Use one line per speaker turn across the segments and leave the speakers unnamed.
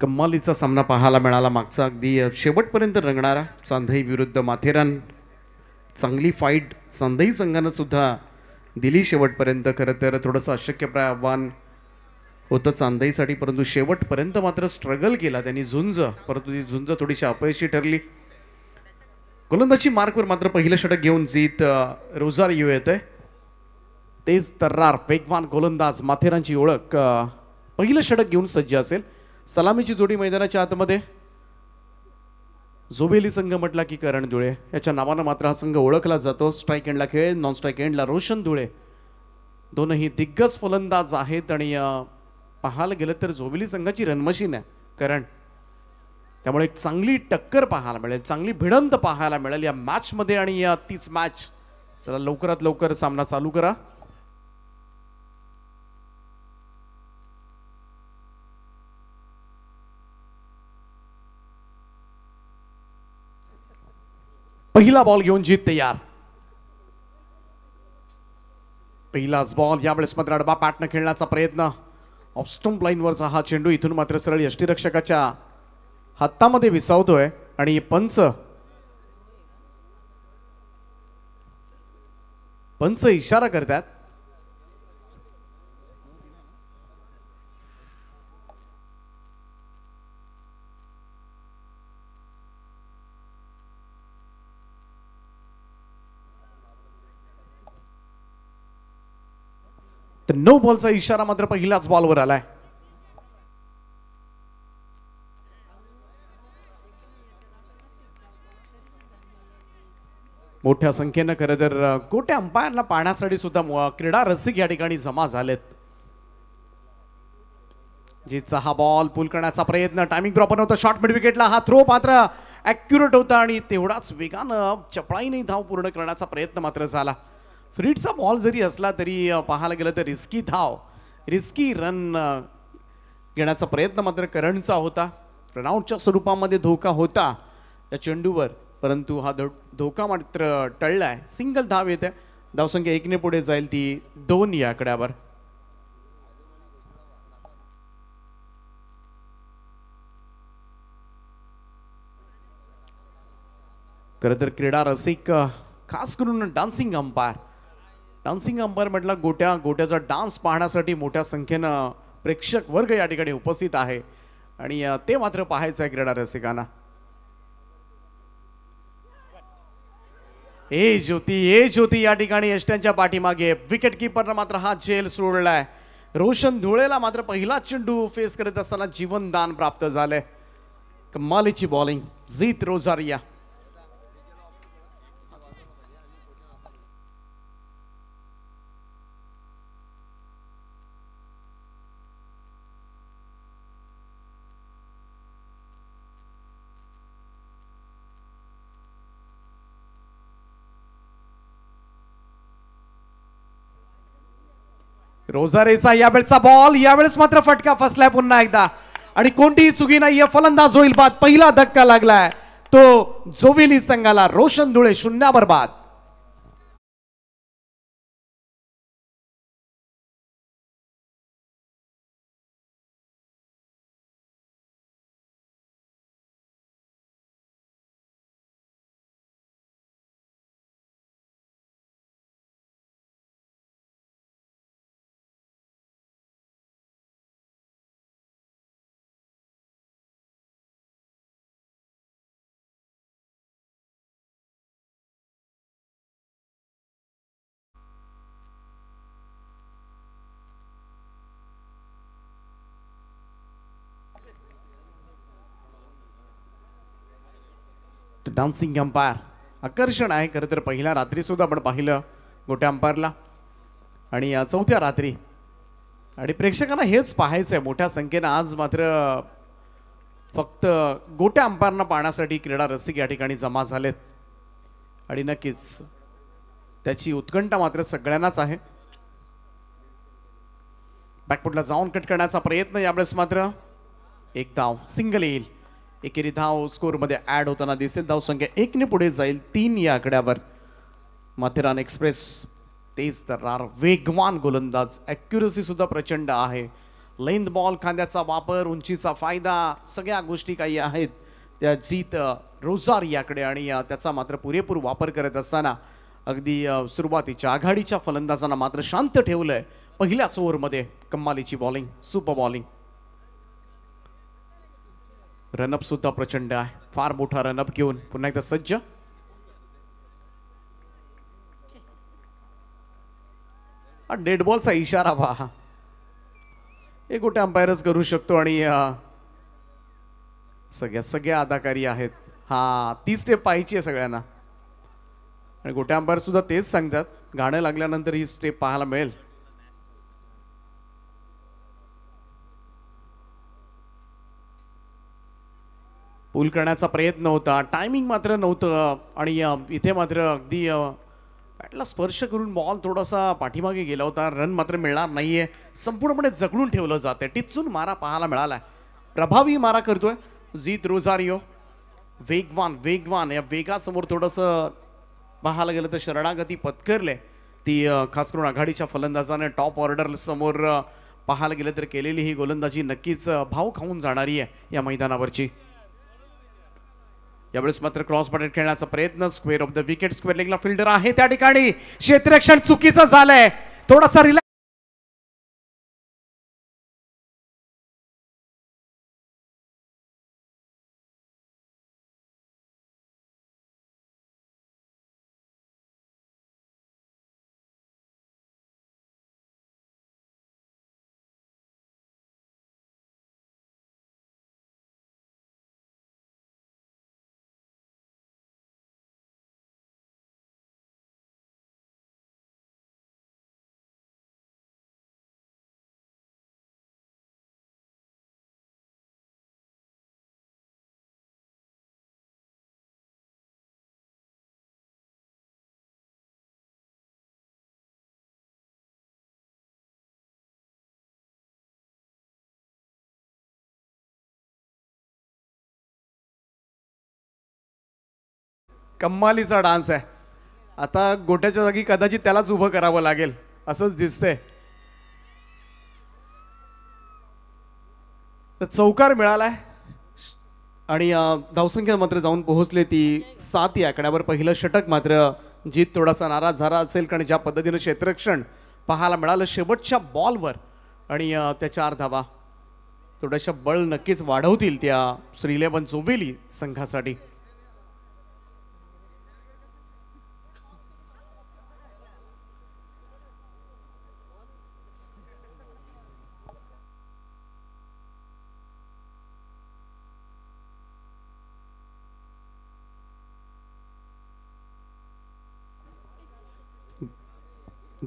कम्मालीचा सामना पाहायला मिळाला मागचा अगदी शेवटपर्यंत रंगणारा चांदई विरुद्ध माथेरान चांगली फाईट चांधई संघानं सुद्धा दिली शेवटपर्यंत खरं तर थोडंसं अशक्यप्राय आव्हान होतं चांदईसाठी परंतु शेवटपर्यंत मात्र स्ट्रगल केला त्यांनी झुंज परंतु ती झुंज थोडीशी अपयशी ठरली गोलंदाजी मार्कवर मात्र पहिलं षटक घेऊन जीत रोजार येऊ येतोय तेच तर्रार वेगवान गोलंदाज माथेरांची ओळख पहिलं षटक घेऊन सज्ज असेल सलामीची जोडी मैदानाच्या आतमध्ये झोबेली संघ म्हटला की करण धुळे याच्या नावानं मात्र हा संघ ओळखला जातो स्ट्राईक एंडला खेळ नॉन स्ट्राईक एंडला रोशन धुळे दोनही दिग्गज फलंदाज आहेत आणि पाहायला गेलं तर झोबेली संघाची रनमशीन आहे करण त्यामुळे एक चांगली टक्कर पाहायला मिळेल चांगली भिडंत पाहायला मिळेल या मॅचमध्ये आणि तीच मॅच चला लवकरात लवकर सामना चालू करा पहिला बॉल घेऊन जीत तयार पहिलाच बॉल यावेळेस मात्र अडबा पाटणं खेळण्याचा प्रयत्न ऑफस्टम्प लाईनवरचा हा चेंडू इथून मात्र सरळ यष्टीरक्षकाच्या हातामध्ये विसावतोय आणि पंच पंच इशारा करतात तर नऊ बॉलचा इशारा मात्र पहिलाच बॉलवर आलाय मोठ्या संख्येनं खरं तर कोटे अंपायरला पाहण्यासाठी सुद्धा क्रीडा रसिक या ठिकाणी जमा झालेत जीचा हा बॉल पुल करण्याचा प्रयत्न टायमिंग प्रॉपर नव्हता शॉर्ट मिड विकेटला हा थ्रो मात्र ॲक्युरेट होता आणि तेवढाच वेगानं चपळाईने धाव पूर्ण करण्याचा प्रयत्न मात्र झाला फ्रीडचा बॉल जरी असला तरी पाहायला गेलं तर रिस्की धाव रिस्की रन घेण्याचा प्रयत्न मात्र करणचा होता रनआउटच्या स्वरूपामध्ये धोका होता या चेंडूवर परंतु हा धो धोका मात्र टळलाय सिंगल धाव येते धावसंख्या एकने पुढे जाईल ती दोन या आकड्यावर खरं तर क्रीडा रसिक खास करून डान्सिंग अंपायर डान्सिंग अंपायर म्हटलं गोट्या गोट्याचा डान्स पाहण्यासाठी मोठ्या संख्येनं प्रेक्षक वर्ग या ठिकाणी उपस्थित आहे आणि ते मात्र पाहायचं आहे क्रीडा रसिकांना ए ज्योती ए ज्योती या ठिकाणी एष्ट्यांच्या पाठीमागे विकेट किपरनं मात्र हा झेल सोडलाय रोशन धुळेला मात्र पहिला चेंडू फेस करत असताना जीवनदान प्राप्त झालंय कमालीची बॉलिंग जीत रोजारिया रोजारेचा यावेळचा बॉल यावेळेस मात्र फटका फसलाय पुन्हा एकदा आणि कोणतीही चुकी नाहीये फलंदाज होईल बाद पहिला धक्का लागलाय तो जोविली संघाला
रोशन धुळे शून्यावर बाद
डान्सिंग अंपायर आकर्षण आहे खरं तर पहिल्या रात्रीसुद्धा आपण पाहिलं गोट्या अंपायरला आणि चौथ्या रात्री आणि प्रेक्षकांना हेच पाहायचं आहे मोठ्या संख्येनं आज मात्र फक्त गोट्या अंपायरना पाहण्यासाठी क्रीडा रसिक या ठिकाणी जमा झालेत आणि नक्कीच त्याची उत्कंठा मात्र सगळ्यांनाच आहे बॅकपुटला जाऊन कट करण्याचा प्रयत्न यावेळेस मात्र एक धाव सिंगल येईल एकेरी धाव स्कोरमध्ये ॲड होताना दिसेल धावसंख्या एकने पुढे जाईल तीन या आकड्यावर माथेरान एक्सप्रेस तेज तर्रार वेगवान गोलंदाज ॲक्युरसीसुद्धा प्रचंड आहे लेंथ बॉल खांद्याचा वापर उंचीचा फायदा सगळ्या गोष्टी काही आहेत त्या जीत रोजार याकडे आणि त्याचा मात्र पुरेपूर वापर करत असताना अगदी सुरुवातीच्या आघाडीच्या फलंदाजांना मात्र शांत ठेवलं आहे पहिल्याच ओव्हरमध्ये कम्मालीची बॉलिंग सुपर बॉलिंग सुद्धा प्रचंड आहे फार मोठा रनअप घेऊन पुन्हा एकदा सज्ज हा बॉलचा इशारा पहा हे कुठे अंपायरच करू शकतो आणि सगळ्या सगळ्या अदाकारी आहेत हा ती स्टेप पाहायची आहे सगळ्यांना आणि गोट्या अंपायर सुद्धा तेच सांगतात गाणं लागल्यानंतर ही स्टेप पाहायला मिळेल पूल करण्याचा प्रयत्न होता टायमिंग मात्र नव्हतं आणि इथे मात्र अगदी बॅटला स्पर्श करून बॉल थोडासा पाठीमागे गेला होता रन मात्र मिळणार नाही आहे संपूर्णपणे जगडून ठेवलं जातं टिचून मारा पाहायला मिळाला आहे प्रभावी मारा करतोय जीत रोझारियो वेगवान वेगवान या वेगासमोर थोडंसं पाहायला गेलं तर शरणागती पत्करले ती खास करून आघाडीच्या फलंदाजाने टॉप ऑर्डर समोर पाहायला गेलं तर केलेली ही गोलंदाजी नक्कीच भाव खाऊन जाणारी आहे या मैदानावरची यावेळेस मात्र क्रॉस बॉटेड खेळण्याचा प्रयत्न
square off the wicket square लेगला फिल्डर आहे त्या ठिकाणी क्षेत्ररक्षण चुकीचं झालंय थोडासा रिलॅक्स कम्मालीचा डान्स आहे आता गोट्याच्या जागी कदाचित त्यालाच उभं करावं लागेल असंच
दिसतंय तर चौकार मिळालाय आणि धावसंख्या मात्र जाऊन पोहोचले ती सात या आकड्यावर पहिलं षटक मात्र जीत थोडासा नाराज झाला असेल कारण ज्या पद्धतीनं क्षेत्ररक्षण पाहायला मिळालं शेवटच्या बॉलवर आणि त्या चार धावा थोड्याशा बळ नक्कीच वाढवतील त्या श्रीलेवन जोवेली संघासाठी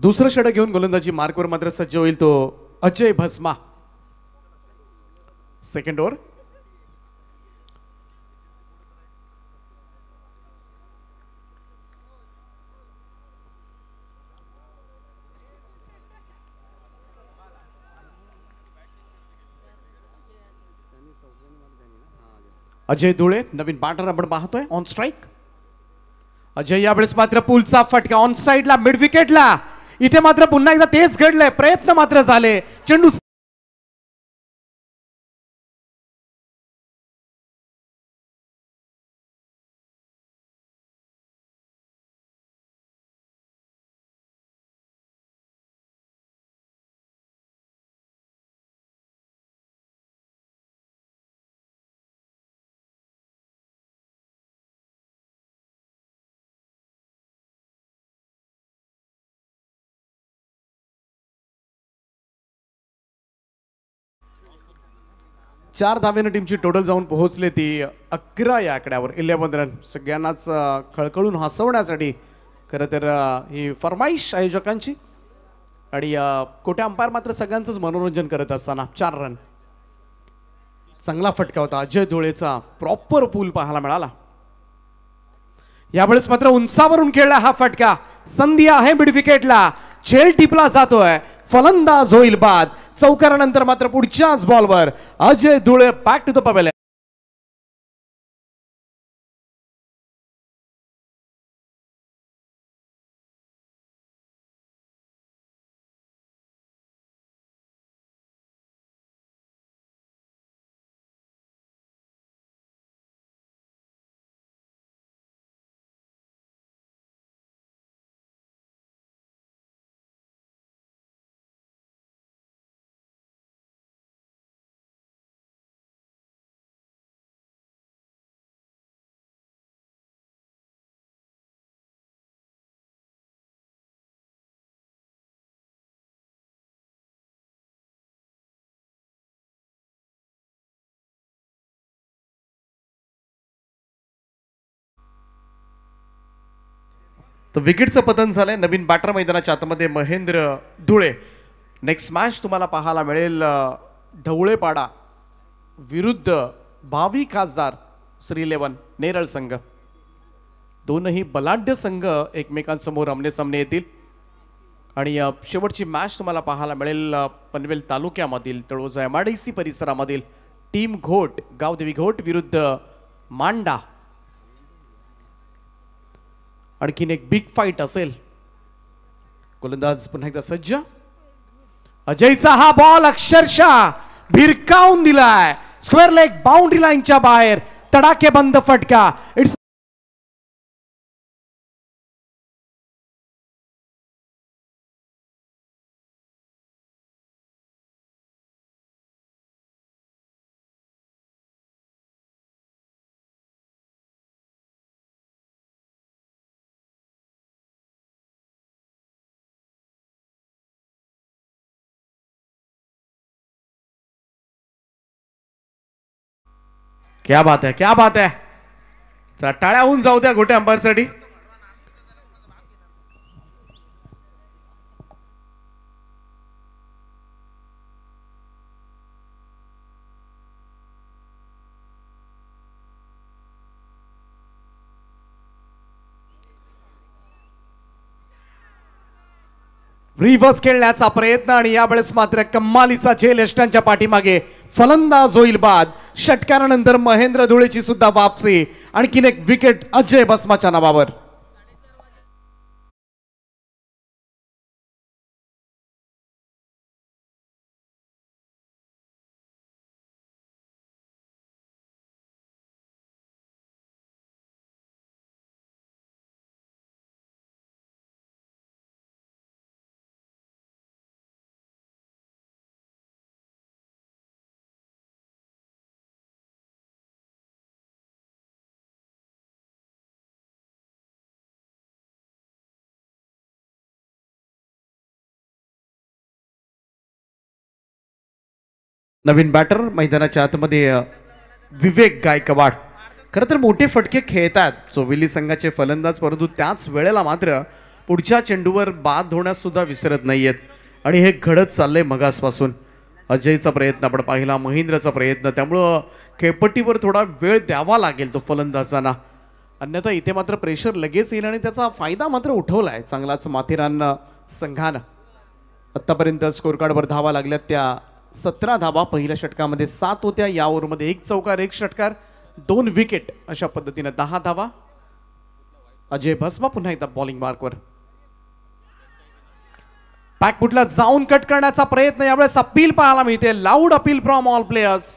दुसरं षटक घेऊन गोलंदाजी मार्कवर मात्र सज्ज होईल तो अजय भस्मा सेकंड ओवर अजय धुळे नवीन पार्टनर आपण पाहतोय ऑन स्ट्राईक अजय यावेळेस मात्र पुलचा फटका ऑन साईडला मिड विकेटला इथे मात्र पुन्हा एकदा
तेच घडलंय प्रयत्न मात्र झाले चेंडू चार
धाव्यानं टीमची टोटल जाऊन पोहोचले ती अकरा या आकड्यावर इलेवन रन सगळ्यांनाच खळखळून हसवण्यासाठी खरं तर ही फरमाईश आयोजकांची आणि कोट्या अंपायर मात्र सगळ्यांचंच मनोरंजन करत असताना चार रन चांगला फटका होता अजय धुळेचा प्रॉपर पूल पाहायला मिळाला यावेळेस मात्र उंचावरून खेळला हा फटका संधी आहे मिडविकेटला झेल टिपला जातोय
फलंदाज होईल बाद चौकारानंतर मात्र पुढच्याच बॉलवर Ajay Dhule back to the तर विकेटचं पतन झालंय नवीन बॅटर मैदानाच्या आतमध्ये महेंद्र
धुळे नेक्स्ट मॅच तुम्हाला पाहायला मिळेल ढवळेपाडा विरुद्ध भावी खासदार श्री इलेवन नेरळ संघ दोनही बलाढ्य संघ एकमेकांसमोर सामने येतील आणि शेवटची मॅच तुम्हाला पाहायला मिळेल पनवेल तालुक्यामधील तळोजा एम परिसरामधील टीम घोट गावदेवी घोट विरुद्ध मांडा आणखीन एक बिग फाईट असेल गोलंदाज पुन्हा एकदा सज्ज अजयचा हा बॉल अक्षरशः भिरकावून दिलाय स्क्वेअर
लेग बाउंड्री लाईनच्या बाहेर तडाके बंद फटका इट्स क्या बात आहे क्या बात आहे चला टाळ्या होऊन जाऊ द्या गोट्या साठी
रिव्हर्स खेळण्याचा प्रयत्न आणि यावेळेस मात्र कम्मालीचा झेल यष्टांच्या पाठीमागे फलंदाज होईल बाद
षटकारानंतर महेंद्र धुळेची सुद्धा वापसी आणखीन एक विकेट अजय भस्माच्या नावावर नवीन बॅटर मैदानाच्या आतमध्ये
विवेक गायकवाड खरं तर मोठे फटके खेळतात चोविली संघाचे फलंदाज परंतु त्याच वेळेला मात्र पुढच्या चेंडूवर बाद होण्यास सुद्धा विसरत नाहीयेत आणि हे घडत चाललंय मगासपासून अजयचा प्रयत्न आपण पाहिला महेंद्रचा प्रयत्न त्यामुळं खेळपट्टीवर थोडा वेळ द्यावा लागेल तो फलंदाजांना अन्यथा इथे मात्र प्रेशर लगेच येईल आणि त्याचा फायदा मात्र उठवला आहे चांगलाच माथेरान संघानं आत्तापर्यंत स्कोरकार्डवर धावा लागल्यात त्या सतरा धाबा पहिल्या षटकामध्ये सात होत्या या ओव्हरमध्ये एक चौकार एक षटकार दोन विकेट अशा पद्धतीनं दहा धावा अजय भस्मा पुन्हा एकदा बॉलिंग मार्कवर कुठला जाऊन कट करण्याचा प्रयत्न यावेळेस अपील पाहायला मिळते loud appeal from all players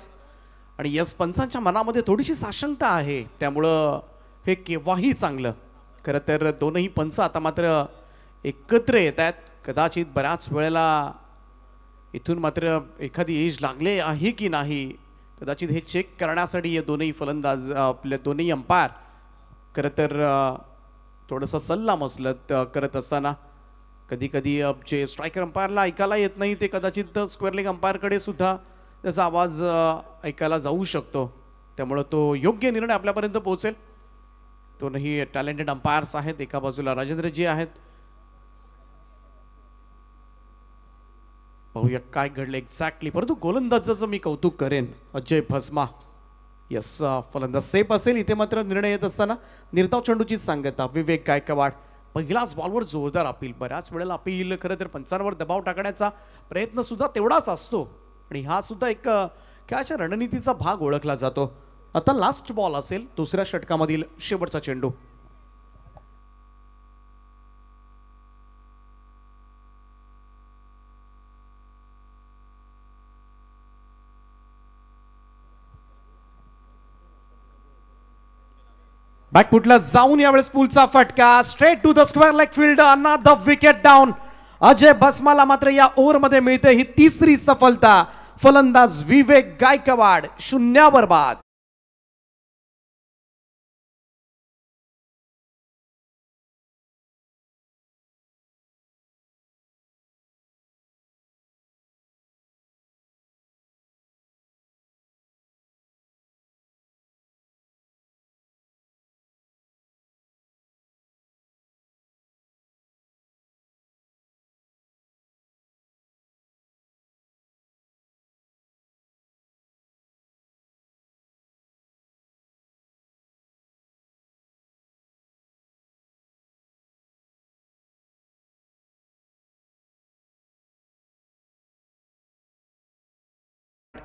आणि यस पंचांच्या मनामध्ये थोडीशी साशंकता आहे त्यामुळं हे केव्हाही चांगलं खरं तर दोनही पंच आता मात्र एकत्र येत आहेत कदाचित बऱ्याच वेळेला इथून मात्र एखादी एज लागले आहे की नाही कदाचित हे चेक करण्यासाठी या दोनही फलंदाज आपल्या दोन्ही अंपायर खरं तर थोडंसं सल्ला मसलत करत असताना कधी कधी जे स्ट्रायकर अंपायरला ऐकायला येत नाही ते कदाचित स्क्वेअर अंपायरकडे सुद्धा त्याचा आवाज ऐकायला जाऊ शकतो त्यामुळं तो योग्य निर्णय आपल्यापर्यंत पोहोचेल दोनही टॅलेंटेड अंपायर्स आहेत एका बाजूला राजेंद्रजी आहेत पाहूया काय घडलं एक्झॅक्टली परंतु गोलंदाजाचं मी कौतुक करेन अजय भस्मा यस फलंदाज सेफ असेल इथे मात्र निर्णय येत असताना निर्धाव चंडूची सांगता विवेक गायकवाड पहिलाच बॉलवर जोरदार अपील बऱ्याच वेळेला अपील खरं तर पंचांवर दबाव टाकण्याचा प्रयत्न सुद्धा तेवढाच असतो आणि हा सुद्धा एक खेळाच्या रणनीतीचा भाग ओळखला जातो आता लास्ट बॉल असेल दुसऱ्या षटकामधील शेवटचा चेंडू बॅकफुटला जाऊन यावेळेस पुलचा फटका straight to the square leg field अन्ना द विकेट डाऊन अजय भस्माला मात्र या
ओव्हरमध्ये मिळते ही तिसरी सफलता फलंदाज विवेक गायकवाड शून्यावर बाद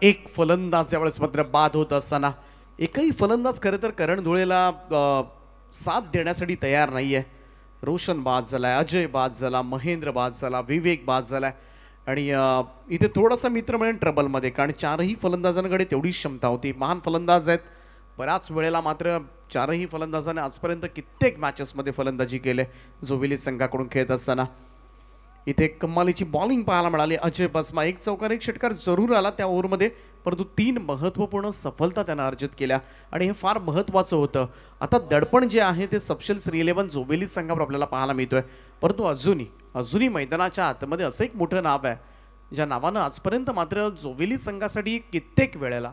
एक फलंदाज यावेळेस मात्र बाद
होत असताना एकही फलंदाज खरं तर करण धुळेला साथ देण्यासाठी तयार नाही आहे रोशन बाद झाला आहे अजय बाद झाला महेंद्र बाद झाला विवेक बाद झाला आहे आणि इथे थोडासा मित्र मिळेल ट्रबलमध्ये कारण चारही फलंदाजांकडे तेवढीच क्षमता होती महान फलंदाज आहेत बऱ्याच वेळेला मात्र चारही फलंदाजाने आजपर्यंत कित्येक मॅचेसमध्ये फलंदाजी केले जोविली संघाकडून खेळत असताना इथे कमालीची बॉलिंग पाहायला मिळाली अजय बसमा एक चौकार एक षटकार जरूर आला त्या ओव्हरमध्ये परंतु तीन महत्त्वपूर्ण सफलता त्यांना अर्जित केल्या आणि हे फार महत्वाचं होतं आता दडपण जे आहे ते सपशल श्री इलेव्हन जोबेली संघावर आपल्याला पाहायला मिळतोय परंतु अजूनही अजूनही मैदानाच्या आतमध्ये असं एक मोठं नाव आहे ज्या नावानं आजपर्यंत मात्र जोवेली संघासाठी कित्येक वेळेला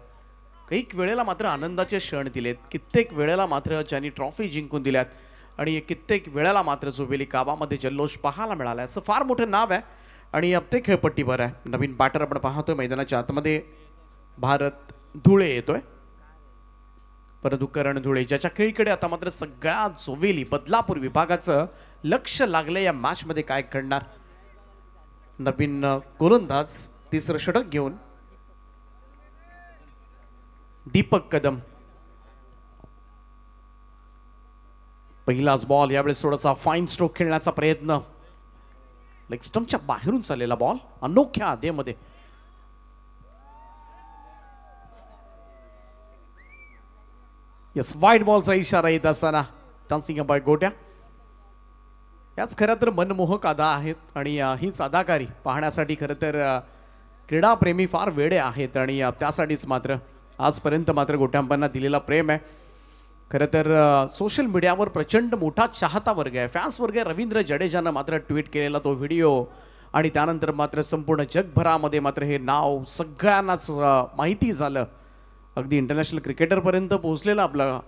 कैक वेळेला मात्र आनंदाचे क्षण दिलेत कित्येक वेळेला मात्र ज्यांनी ट्रॉफी जिंकून दिल्यात आणि कित्येक वेळेला मात्र जुबेली काबामध्ये जल्लोष पाहायला मिळाला असं फार मोठं नाव आहे आणि खेळपट्टी खेळपट्टीवर आहे नवीन बॅटर आपण पाहतोय मैदानाच्या आतमध्ये भारत धुळे येतोय परंतु करण धुळे ज्याच्या खेळीकडे आता मात्र सगळ्या जोवेली बदलापूर विभागाचं लक्ष लागलं या मॅच मध्ये काय करणार नवीन गोलंदाज तिसरं षटक घेऊन दीपक कदम पहिलाच बॉल यावेळेस थोडासा फाईन स्ट्रोक खेळण्याचा प्रयत्न स्टंपच्या बाहेरून चाललेला बॉल अनोख्या मध्ये यस वाईट बॉलचा इशारा येत असताना डान्सिंग बाय गोट्या याच खरं तर मनमोहक अदा आहेत आणि हीच अदाकारी पाहण्यासाठी खरं तर क्रीडाप्रेमी फार वेडे आहेत आणि त्यासाठीच मात्र आजपर्यंत मात्र गोट्यांपांना दिलेला प्रेम आहे खरं तर सोशल मीडियावर प्रचंड मोठा चाहता वर्ग आहे फॅन्स वर्ग आहे रवींद्र जडेजानं मात्र ट्विट केलेला तो व्हिडिओ आणि त्यानंतर मात्र संपूर्ण जगभरामध्ये मात्र हे नाव सगळ्यांनाच माहिती झालं अगदी इंटरनॅशनल क्रिकेटरपर्यंत पोहोचलेलं आपलं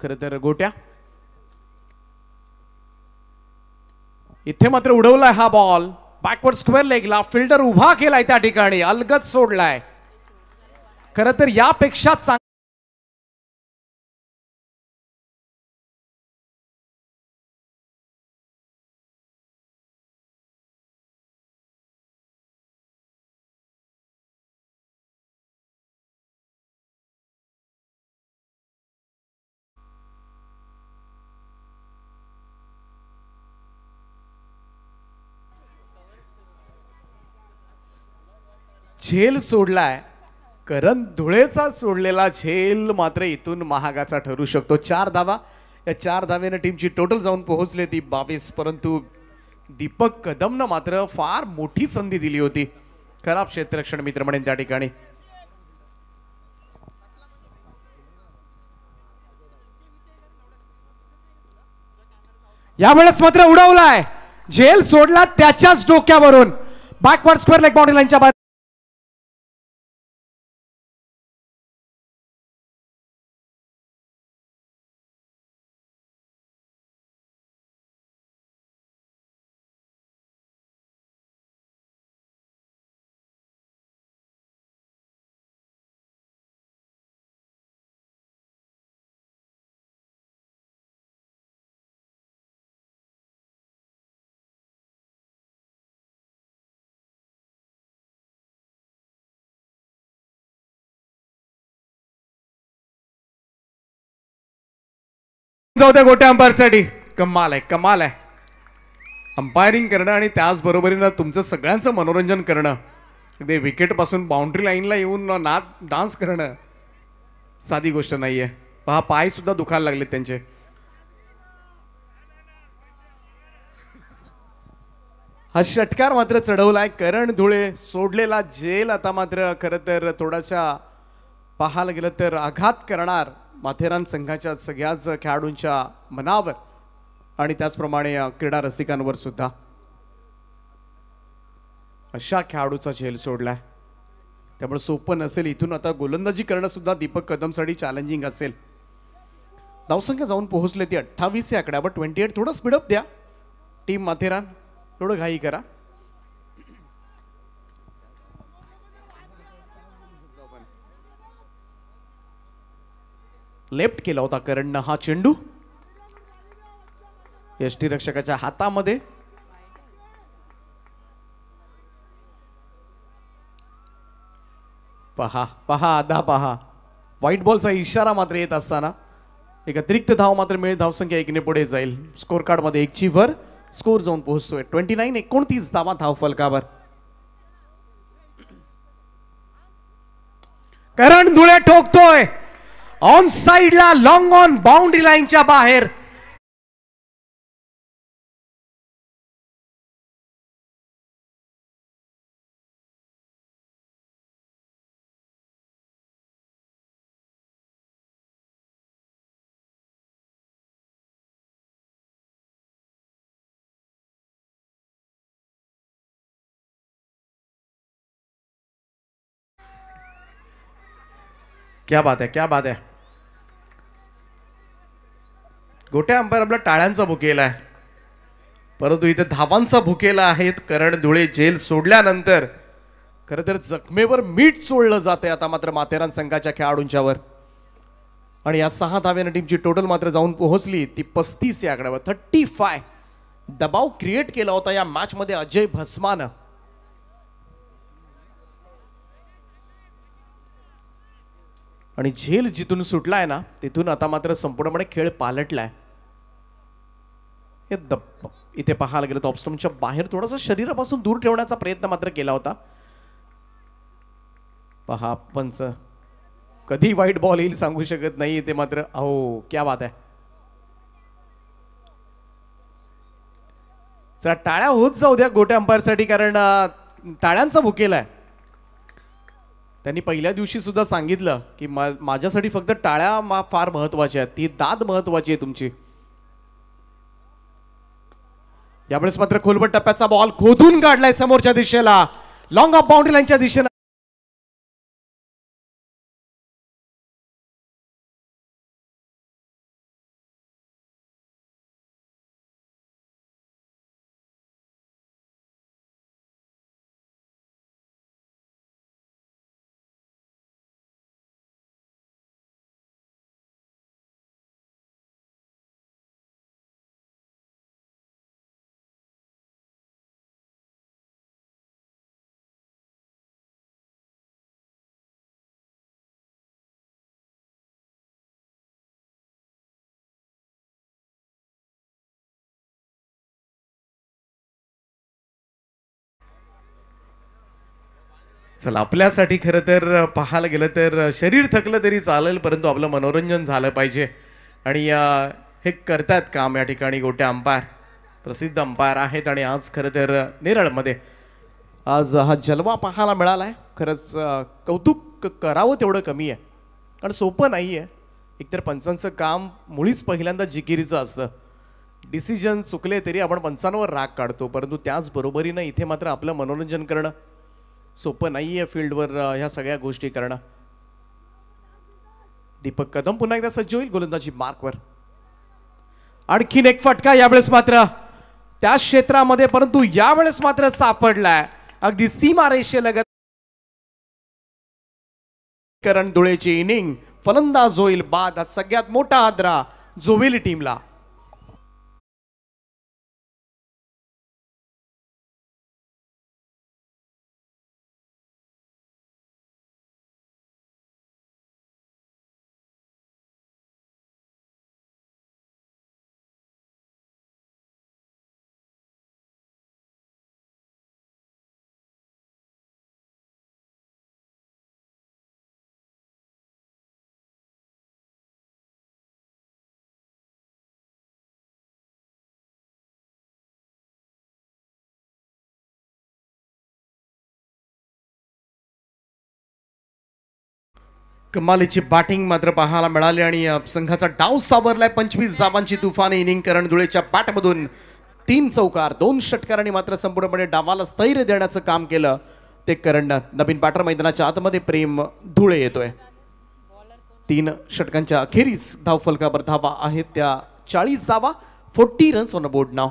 खरं तर गोट्या इथे मात्र उडवलाय हा बॉल बॅकवर्ड स्क्वेअर लेगला फिल्डर
उभा केलाय त्या ठिकाणी अलगत सोडलाय खरं तर यापेक्षा चांगला
झेल सोडलाय करण धुळेचा सोडलेला झेल मात्र इथून महागाचा ठरू शकतो चार धावा या चार धावेनं टीमची टोटल जाऊन पोहोचली ती बावीस परंतु दीपक कदमनं मात्र फार मोठी संधी दिली होती खराब क्षेत्ररक्षण मित्र म्हणेन त्या ठिकाणी
यावेळेस मात्र उडवलाय झेल सोडला त्याच्याच डोक्यावरून बॅकवर्ड स्क्वेअर लेग बाउंड्री लाईनच्या जाऊ गोट्या अंपायरसाठी कमाल
आहे कमाल आहे अंपायरिंग करणं आणि त्याचबरोबरीनं तुमचं सगळ्यांचं मनोरंजन करणं ते विकेटपासून बाउंड्री लाईनला येऊन नाच डान्स करणं साधी गोष्ट नाही आहे पहा पायसुद्धा दुखायला लागले त्यांचे हा षटकार मात्र चढवलाय करण धुळे सोडलेला जेल आता मात्र खरं तर थोडासा पाहायला गेलं तर आघात करणार माथेरान संघाच्या सगळ्याच खेळाडूंच्या मनावर आणि त्याचप्रमाणे क्रीडा रसिकांवर सुद्धा अशा खेळाडूचा झेल सोडलाय त्यामुळे सोपं नसेल इथून आता गोलंदाजी करणं सुद्धा दीपक कदमसाठी चॅलेंजिंग असेल धावसंख्या जाऊन पोहोचले ती अठ्ठावीस या आकड्यावर ट्वेंटी एट थोडं स्पीडअप द्या टीम माथेरान थोडं घाई करा लेफ्ट केला होता करणनं हा चेंडू रक्षकाच्या हातामध्ये पहा पहा आधा पहा व्हाईट बॉलचा इशारा मात्र येत असताना एक अतिरिक्त धाव मात्र मिळेल धावसंख्या एकने पुढे जाईल स्कोर कार्डमध्ये एकची वर स्कोर जाऊन पोहोचतोय ट्वेंटी नाईन एकोणतीस धावा धाव फलकावर करण धुळे ठोकतोय
ऑन साईडला लॉंग ऑन बाउंड्री लाईनच्या बाहेर क्या बात है क्या
बात है गोट्या अंपायर आपला टाळ्यांचा भुकेला आहे परंतु इथे धावांचा भुकेला आहेत करण धुळे जेल सोडल्यानंतर खरं तर जखमेवर मीठ सोडलं आहे आता मात्र माथेरान संघाच्या खेळाडूंच्यावर आणि या सहा धाव्यानं टीमची टोटल मात्र जाऊन पोहोचली ती पस्तीस या आकड्यावर थर्टी फाय दबाव क्रिएट केला होता या मॅचमध्ये अजय भस्मानं आणि झेल जिथून सुटला आहे ना तिथून आता मात्र संपूर्णपणे खेळ पालटला आहे हे दप्प इथे पाहायला गेलं तर बाहेर थोडासा शरीरापासून दूर ठेवण्याचा प्रयत्न मात्र केला होता पहा पंच कधी वाईट बॉल येईल सांगू शकत नाही ते मात्र अहो क्या बात आहे चला टाळ्या होत जाऊ द्या गोट्या अंपायरसाठी कारण टाळ्यांचा भुकेला आहे त्यांनी पहिल्या दिवशी सुद्धा सांगितलं की माझ्यासाठी फक्त टाळ्या मा फार महत्वाच्या आहेत ती दाद महत्वाची आहे तुमची
यावेळेस मात्र खोलबट टप्प्याचा बॉल खोदून काढलाय समोरच्या दिशेला लॉंग ऑफ बाउंड्री लाईनच्या दिशेला
चला आपल्यासाठी खरं तर पाहायला गेलं तर शरीर थकलं तरी चालेल परंतु आपलं मनोरंजन झालं पाहिजे आणि हे करतात काम या ठिकाणी गोट्या अंपायर प्रसिद्ध अंपायर आहेत आणि आज खरं तर नेरळमध्ये आज हा जलवा पाहायला मिळाला आहे खरंच कौतुक करावं तेवढं कमी आहे कारण सोपं नाही आहे एकतर पंचांचं काम मुळीच पहिल्यांदा जिकिरीचं असतं डिसिजन चुकले तरी आपण पंचांवर राग काढतो परंतु त्याचबरोबरीनं इथे मात्र आपलं मनोरंजन करणं सोपं नाही आहे फील्डवर ह्या सगळ्या गोष्टी करणं दीपक कदम पुन्हा एकदा सज्ज होईल गोलंदाजी मार्कवर आणखीन एक फटका यावेळेस मात्र त्या क्षेत्रामध्ये परंतु यावेळेस मात्र सापडलाय अगदी सीमा लगत करण धुळेची इनिंग फलंदाज
होईल बाद हा सगळ्यात मोठा आदरा जो टीमला कमालीची बॅटिंग मात्र
पाहायला मिळाली आणि संघाचा डाव सावरलाय पंचवीस धावांची तुफानी इनिंग करण धुळेच्या बॅटमधून तीन चौकार दोन षटकारांनी मात्र संपूर्णपणे डावाला स्थैर्य देण्याचं काम केलं ते करंड नवीन बॅटर मैदानाच्या आतमध्ये प्रेम धुळे येतोय तीन षटकांच्या अखेरीस धावफलकावर धावा आहेत त्या चाळीस धावा forty runs on a board नाव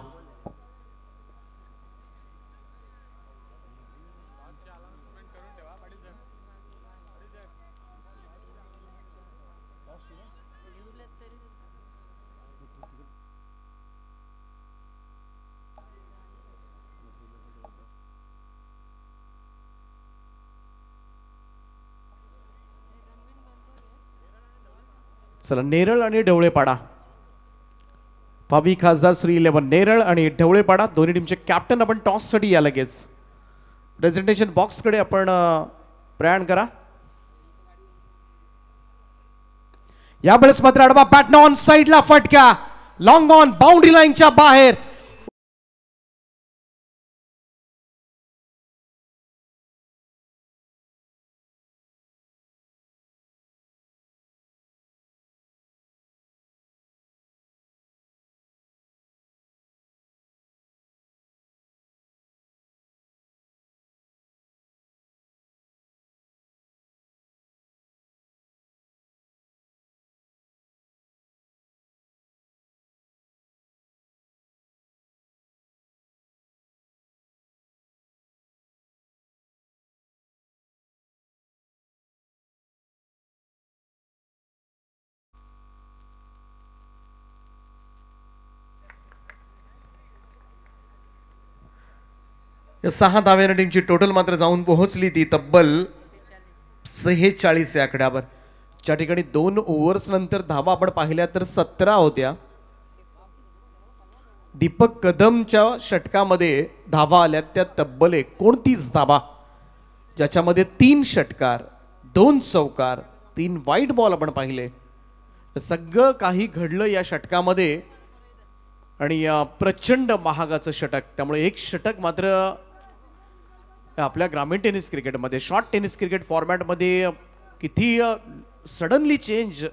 चला नेरळ आणि ढवळेपाडा भावी खासदार श्री इलेव्हन नेरळ आणि ढवळेपाडा दोन्ही टीमचे कॅप्टन आपण टॉससाठी या लगेच प्रेझेंटेशन बॉक्सकडे आपण प्रयाण करा
यावेळेस मात्र आडवा बॅटन ऑन साईडला फटका लॉंग ऑन बाउंड्री लाईनच्या बाहेर
सहा धाव्यानं टीमची टोटल मात्र जाऊन पोहोचली ती तब्बल सेहेचाळीस या आकड्यावर ज्या ठिकाणी दोन ओव्हर्स नंतर धावा आपण पाहिल्या तर सतरा होत्या दीपक कदमच्या षटकामध्ये धावा आल्या त्या तब्बल एकोणतीस धावा ज्याच्यामध्ये तीन षटकार दोन चौकार तीन वाईट बॉल आपण पाहिले सगळं काही घडलं या षटकामध्ये आणि प्रचंड महागाचं षटक त्यामुळे एक षटक मात्र आपल्या ग्रामीण टेनिस क्रिकेटमध्ये शॉर्ट टेनिस क्रिकेट फॉर्मॅटमध्ये किती सडनली चेंज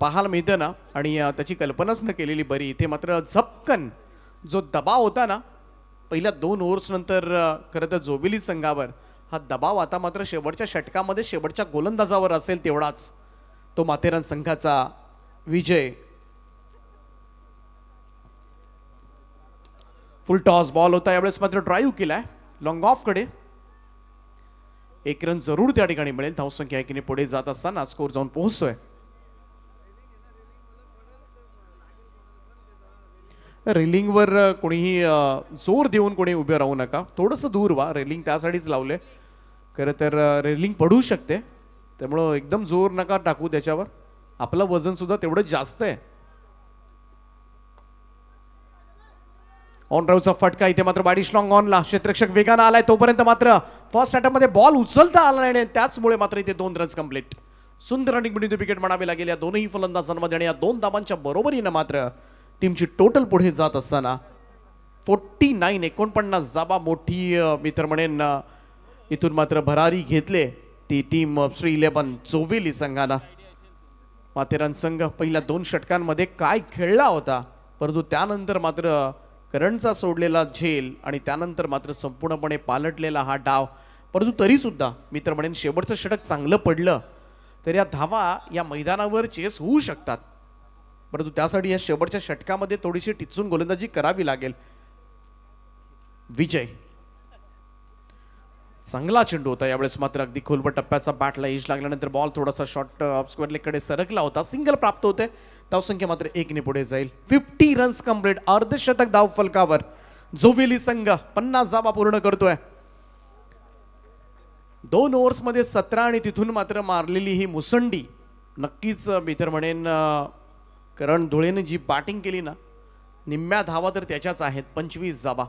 पाहायला मिळतं ना आणि त्याची कल्पनाच न केलेली बरी इथे मात्र झपकन जो दबाव होता ना पहिल्या दोन ओव्हर्सनंतर खरं तर जोबिली संघावर हा दबाव आता मात्र शेवटच्या षटकामध्ये शेवटच्या गोलंदाजावर असेल तेवढाच तो माथेरान संघाचा विजय फुल टॉस बॉल होता यावेळेस मात्र ड्राईव्ह केलाय लॉंग ऑफकडे एक रन जरूर त्या ठिकाणी मिळेल धावसंख्या एकीने पुढे जात असताना स्कोर जाऊन पोहोचतोय रेलिंगवर कोणीही जोर देऊन कोणी उभे राहू नका थोडंसं दूर व्हा रेलिंग त्यासाठीच लावले खरं तर रेलिंग पडू शकते त्यामुळं एकदम जोर नका टाकू त्याच्यावर आपलं सुद्धा तेवढं जास्त आहे ऑन राऊचा फटका इथे मात्र बाडी स्ट्रॉंग ऑनला क्षेत्रक्षक वेगानं आलाय तोपर्यंत मात्र फर्स्ट मध्ये बॉल उचलता आला नाही त्याचमुळे मात्र इथे दोन रन्स कंप्लीट सुंदर रनिंग मिळून विकेट म्हणावे लागेल या दोनही फलंदाजांमध्ये आणि या दोन दाबांच्या बरोबरीनं मात्र टीमची टोटल पुढे जात असताना फोर्टी नाईन एकोणपन्नास जाबा मोठी मी तर म्हणेन इथून मात्र भरारी घेतले ती टीम श्री इलेव्हन चोवेली संघानं माथेरान संघ पहिल्या दोन षटकांमध्ये काय खेळला होता परंतु त्यानंतर मात्र करणचा सोडलेला झेल आणि त्यानंतर मात्र संपूर्णपणे पालटलेला हा डाव परंतु तरीसुद्धा मी तर म्हणेन शेवटचं षटक चांगलं पडलं तर या धावा या मैदानावर चेस होऊ शकतात परंतु त्यासाठी या शेवटच्या षटकामध्ये थोडीशी टिचून गोलंदाजी करावी लागेल विजय चांगला चेंडू होता यावेळेस मात्र अगदी खोलबट टप्प्याचा बाटला एज लागल्यानंतर बॉल थोडासा शॉर्ट ऑफ स्क्वेअरलेकडे सरकला होता सिंगल प्राप्त होते धावसंख्या मात्र एकने पुढे जाईल फिफ्टी रन्स कम्प्लीट अर्धशतक धाव फलकावर संघ पन्नास धावा पूर्ण करतोय दोन ओव्हर्समध्ये सतरा आणि तिथून मात्र मारलेली ही मुसंडी नक्कीच मी तर म्हणेन करण धुळेने जी बॅटिंग केली ना निम्म्या धावा तर त्याच्याच आहेत पंचवीस जाबा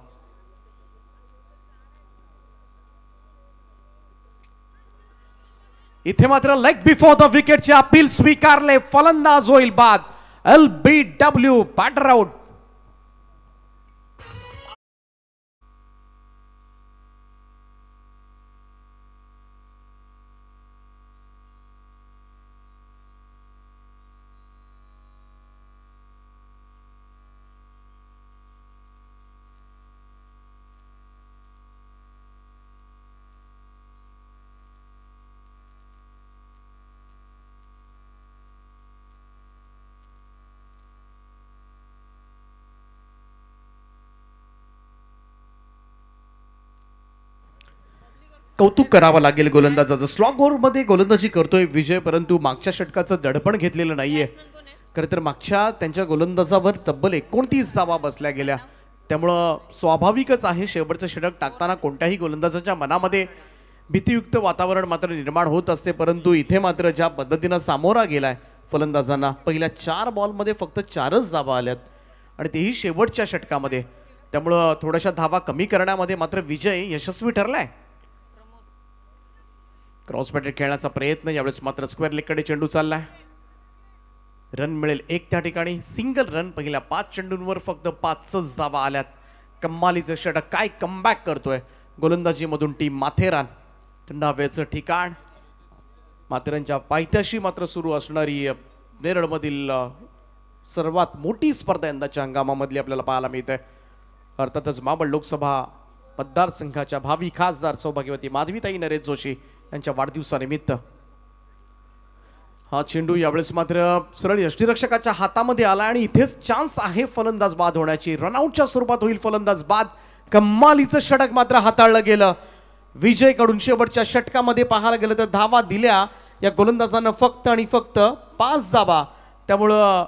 इथे मात्र लेग बिफोर द ची अपील स्वीकारले फलंदाज होईल बाद L B W batter out कौतुक करावं लागेल गोलंदाजाचं स्लॉग मध्ये गोलंदाजी करतोय विजय परंतु मागच्या षटकाचं दडपण घेतलेलं नाहीये खरं तर मागच्या त्यांच्या गोलंदाजावर तब्बल एकोणतीस जावा बसल्या गेल्या त्यामुळं स्वाभाविकच आहे शेवटचं षटक टाकताना कोणत्याही गोलंदाजाच्या मनामध्ये भीतीयुक्त वातावरण मात्र निर्माण होत असते परंतु इथे मात्र ज्या पद्धतीनं सामोरा गेलाय फलंदाजांना पहिल्या चार बॉलमध्ये फक्त चारच धावा आल्यात आणि तेही शेवटच्या षटकामध्ये त्यामुळं थोड्याशा धावा कमी करण्यामध्ये मात्र विजय यशस्वी ठरलाय क्रॉस बॅटेड खेळण्याचा प्रयत्न यावेळेस मात्र स्क्वेअर लेगकडे चेंडू चाललाय रन मिळेल एक त्या ठिकाणी सिंगल रन पहिल्या पाच चेंडूंवर फक्त पाचच धावा आल्यात कम्मालीचं षटक काय कमबॅक करतोय गोलंदाजीमधून टीम माथेरान थंडाव्याचं ठिकाण माथेरानच्या पायथ्याशी मात्र सुरू असणारी नेरळमधील सर्वात मोठी स्पर्धा यंदाच्या हंगामामधली आपल्याला पाहायला मिळते अर्थातच माबळ लोकसभा मतदारसंघाच्या भावी खासदार सौभाग्यवती माधवीताई नरेश जोशी यांच्या वाढदिवसानिमित्त हा चेंडू यावेळेस मात्र सरळ यष्टीरक्षकाच्या हातामध्ये आला आणि इथेच चान्स आहे फलंदाज बाद होण्याची रनआउटच्या स्वरूपात होईल फलंदाज बाद कम्मालीचं षटक मात्र हाताळलं गेलं विजयकडून शेवटच्या षटकामध्ये पाहायला गेलं तर धावा दिल्या या गोलंदाजानं फक्त आणि फक्त पाच जाबा त्यामुळं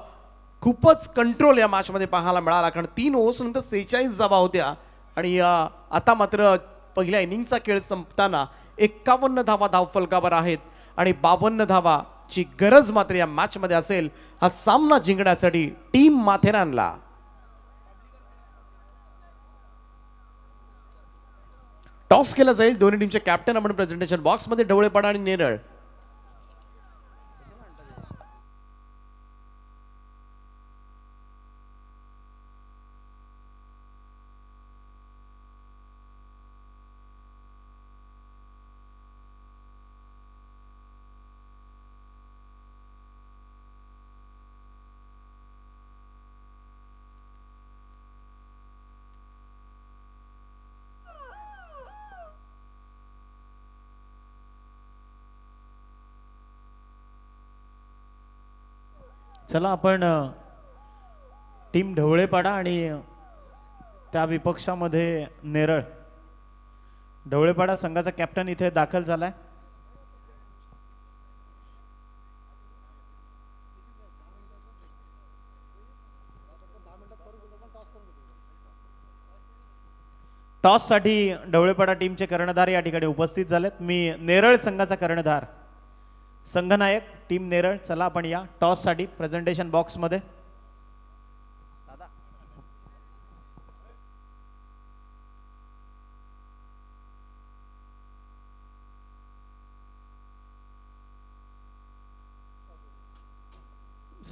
खूपच कंट्रोल या मॅचमध्ये पाहायला मिळाला कारण तीन ओव्हर्स नंतर सेहेचाळीस जाबा होत्या आणि आता मात्र पहिल्या इनिंगचा खेळ संपताना एक्कावन्न धावा धावफलकावर आहेत आणि बावन्न धावाची गरज मात्र या मॅचमध्ये असेल हा सामना जिंकण्यासाठी टीम माथेरानला टॉस केला जाईल दोन्ही टीमचे कॅप्टन आपण प्रेझेंटेशन बॉक्समध्ये ढवळेपणा आणि नेरळ
चला आपण टीम ढवळेपाडा आणि त्या विपक्षामध्ये नेरळ ढवळेपाडा संघाचा कॅप्टन इथे दाखल झालाय टॉससाठी ढवळेपाडा टीमचे कर्णधार या ठिकाणी उपस्थित झालेत मी नेरळ संघाचा कर्णधार संघनायक टीम नेरळ चला आपण या टॉससाठी प्रेझेंटेशन बॉक्समध्ये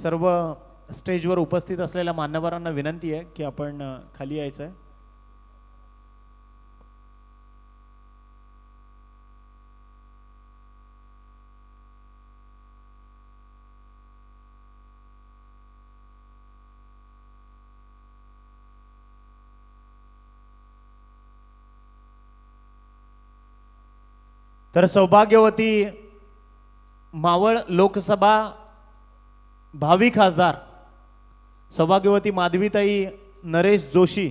सर्व स्टेजवर उपस्थित असलेल्या मान्यवरांना विनंती आहे की आपण खाली यायचं आहे तर सौभाग्यवती मावळ लोकसभा भावी खासदार सौभाग्यवती माधवीताई नरेश जोशी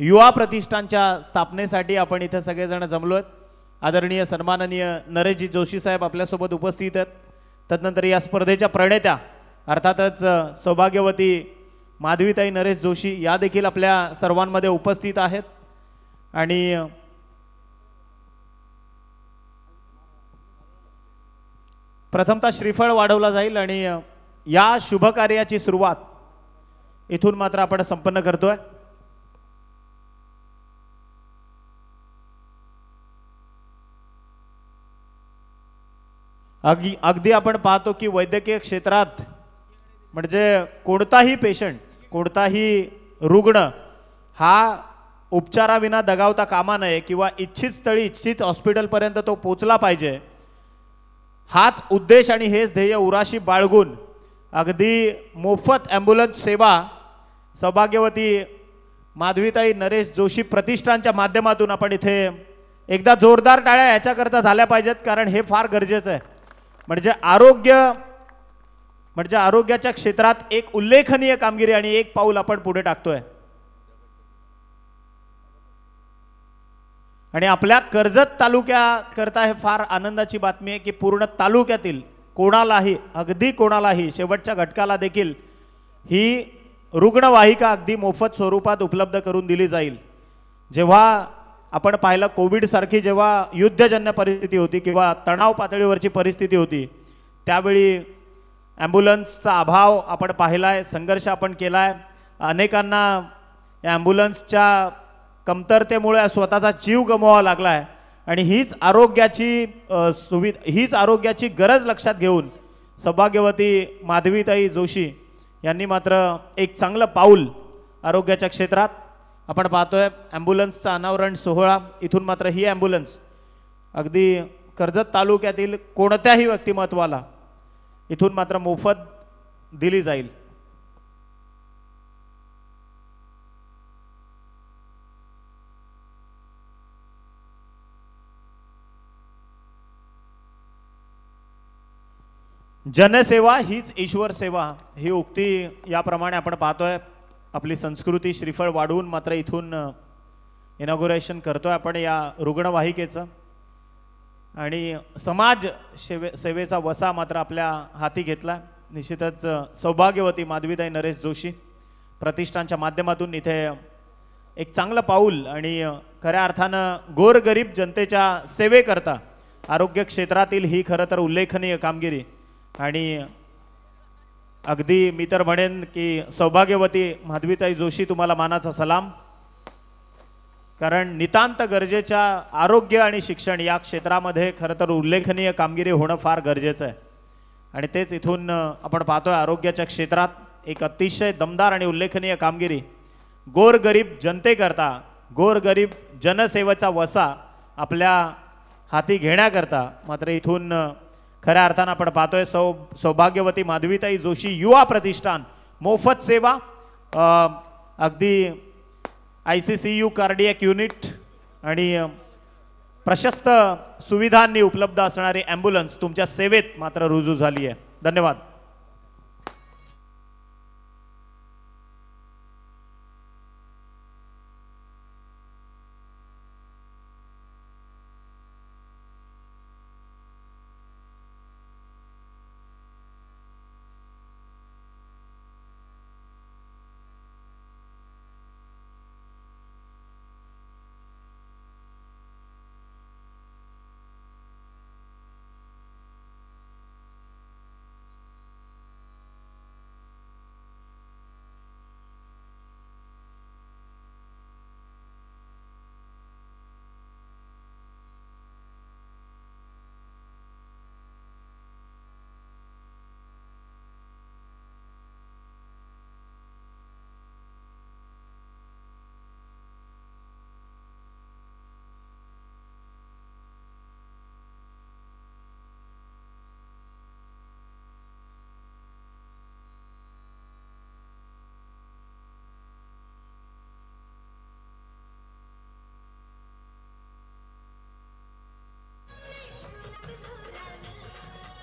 युवा प्रतिष्ठानच्या स्थापनेसाठी आपण इथं सगळेजण जमलो आहेत आदरणीय सन्माननीय नरेशजी जोशी साहेब आपल्यासोबत उपस्थित आहेत तदनंतर या स्पर्धेच्या प्रणेत्या अर्थातच सौभाग्यवती माधवीताई नरेश जोशी या देखील आपल्या सर्वांमध्ये उपस्थित आहेत आणि प्रथमतः श्रीफळ वाढवला जाईल आणि या शुभकार्याची सुरुवात इथून मात्र आपण संपन्न करतोय अगदी अगदी आपण पाहतो की वैद्यकीय क्षेत्रात म्हणजे कोणताही पेशंट कोणताही रुग्ण हा उपचाराविना दगावता कामा नये किंवा इच्छित स्थळी इच्छित हॉस्पिटलपर्यंत तो पोचला पाहिजे हाच उद्देश आणि हेच ध्येय उराशी बाळगून अगदी मोफत ॲम्ब्युलन्स सेवा सौभाग्यवती माधवीताई नरेश जोशी प्रतिष्ठानच्या माध्यमातून आपण इथे एकदा जोरदार टाळ्या याच्याकरता झाल्या पाहिजेत कारण हे फार गरजेचं आहे म्हणजे आरोग्य म्हणजे आरोग्याच्या क्षेत्रात एक उल्लेखनीय कामगिरी आणि एक पाऊल आपण पुढे टाकतोय आणि आपल्या कर्जत तालुक्याकरता हे फार आनंदाची बातमी आहे की पूर्ण तालुक्यातील कोणालाही अगदी कोणालाही शेवटच्या घटकाला देखील ही रुग्णवाहिका अगदी मोफत स्वरूपात उपलब्ध करून दिली जाईल जेव्हा आपण पाहिलं कोविडसारखी जेव्हा युद्धजन्य परिस्थिती होती किंवा तणाव पातळीवरची परिस्थिती होती त्यावेळी ॲम्ब्युलन्सचा अभाव आपण पाहिला आहे संघर्ष आपण केला आहे अनेकांना या ॲम्ब्युलन्सच्या कमतरतेमुळे स्वतःचा जीव गमवावा लागला आहे आणि हीच आरोग्याची सुविधा हीच आरोग्याची गरज लक्षात घेऊन सौभाग्यवती माधवीताई जोशी यांनी मात्र एक चांगलं पाऊल आरोग्याच्या क्षेत्रात आपण पाहतोय ॲम्ब्युलन्सचा अनावरण सोहळा इथून मात्र ही ॲम्ब्युलन्स अगदी कर्जत तालुक्यातील कोणत्याही व्यक्तिमत्वाला इथून मात्र मोफत दिली जाईल जनसेवा हीच ईश्वर सेवा ही उक्ती याप्रमाणे आपण पाहतोय आपली संस्कृती श्रीफळ वाढवून मात्र इथून इनॉग्युरेशन करतोय आपण या रुग्णवाहिकेचं आणि समाज सेवे सेवेचा वसा मात्र आपल्या हाती घेतला निश्चितच सौभाग्यवती माधवीदाई नरेश जोशी प्रतिष्ठानच्या माध्यमातून इथे एक चांगलं पाऊल आणि खऱ्या अर्थानं गोरगरीब जनतेच्या सेवेकरता आरोग्य क्षेत्रातील ही खरं तर उल्लेखनीय कामगिरी आणि अगदी मी तर म्हणेन की सौभाग्यवती माधवीताई जोशी तुम्हाला मानाचा सलाम कारण नितांत गरजेच्या आरोग्य आणि शिक्षण या क्षेत्रामध्ये खरं तर उल्लेखनीय कामगिरी होणं फार गरजेचं आहे आणि तेच इथून आपण पाहतोय आरोग्याच्या क्षेत्रात एक अतिशय दमदार आणि उल्लेखनीय कामगिरी गोरगरीब जनतेकरता गोरगरीब जनसेवेचा वसा आपल्या हाती घेण्याकरता मात्र इथून खऱ्या अर्थानं आपण पाहतोय सौ सौभाग्यवती माधवीताई जोशी युवा प्रतिष्ठान मोफत सेवा अगदी I C C U cardiac unit आणि प्रशस्त सुविधांनी उपलब्ध असणारी ॲम्ब्युलन्स तुमच्या सेवेत मात्र रुजू झाली आहे धन्यवाद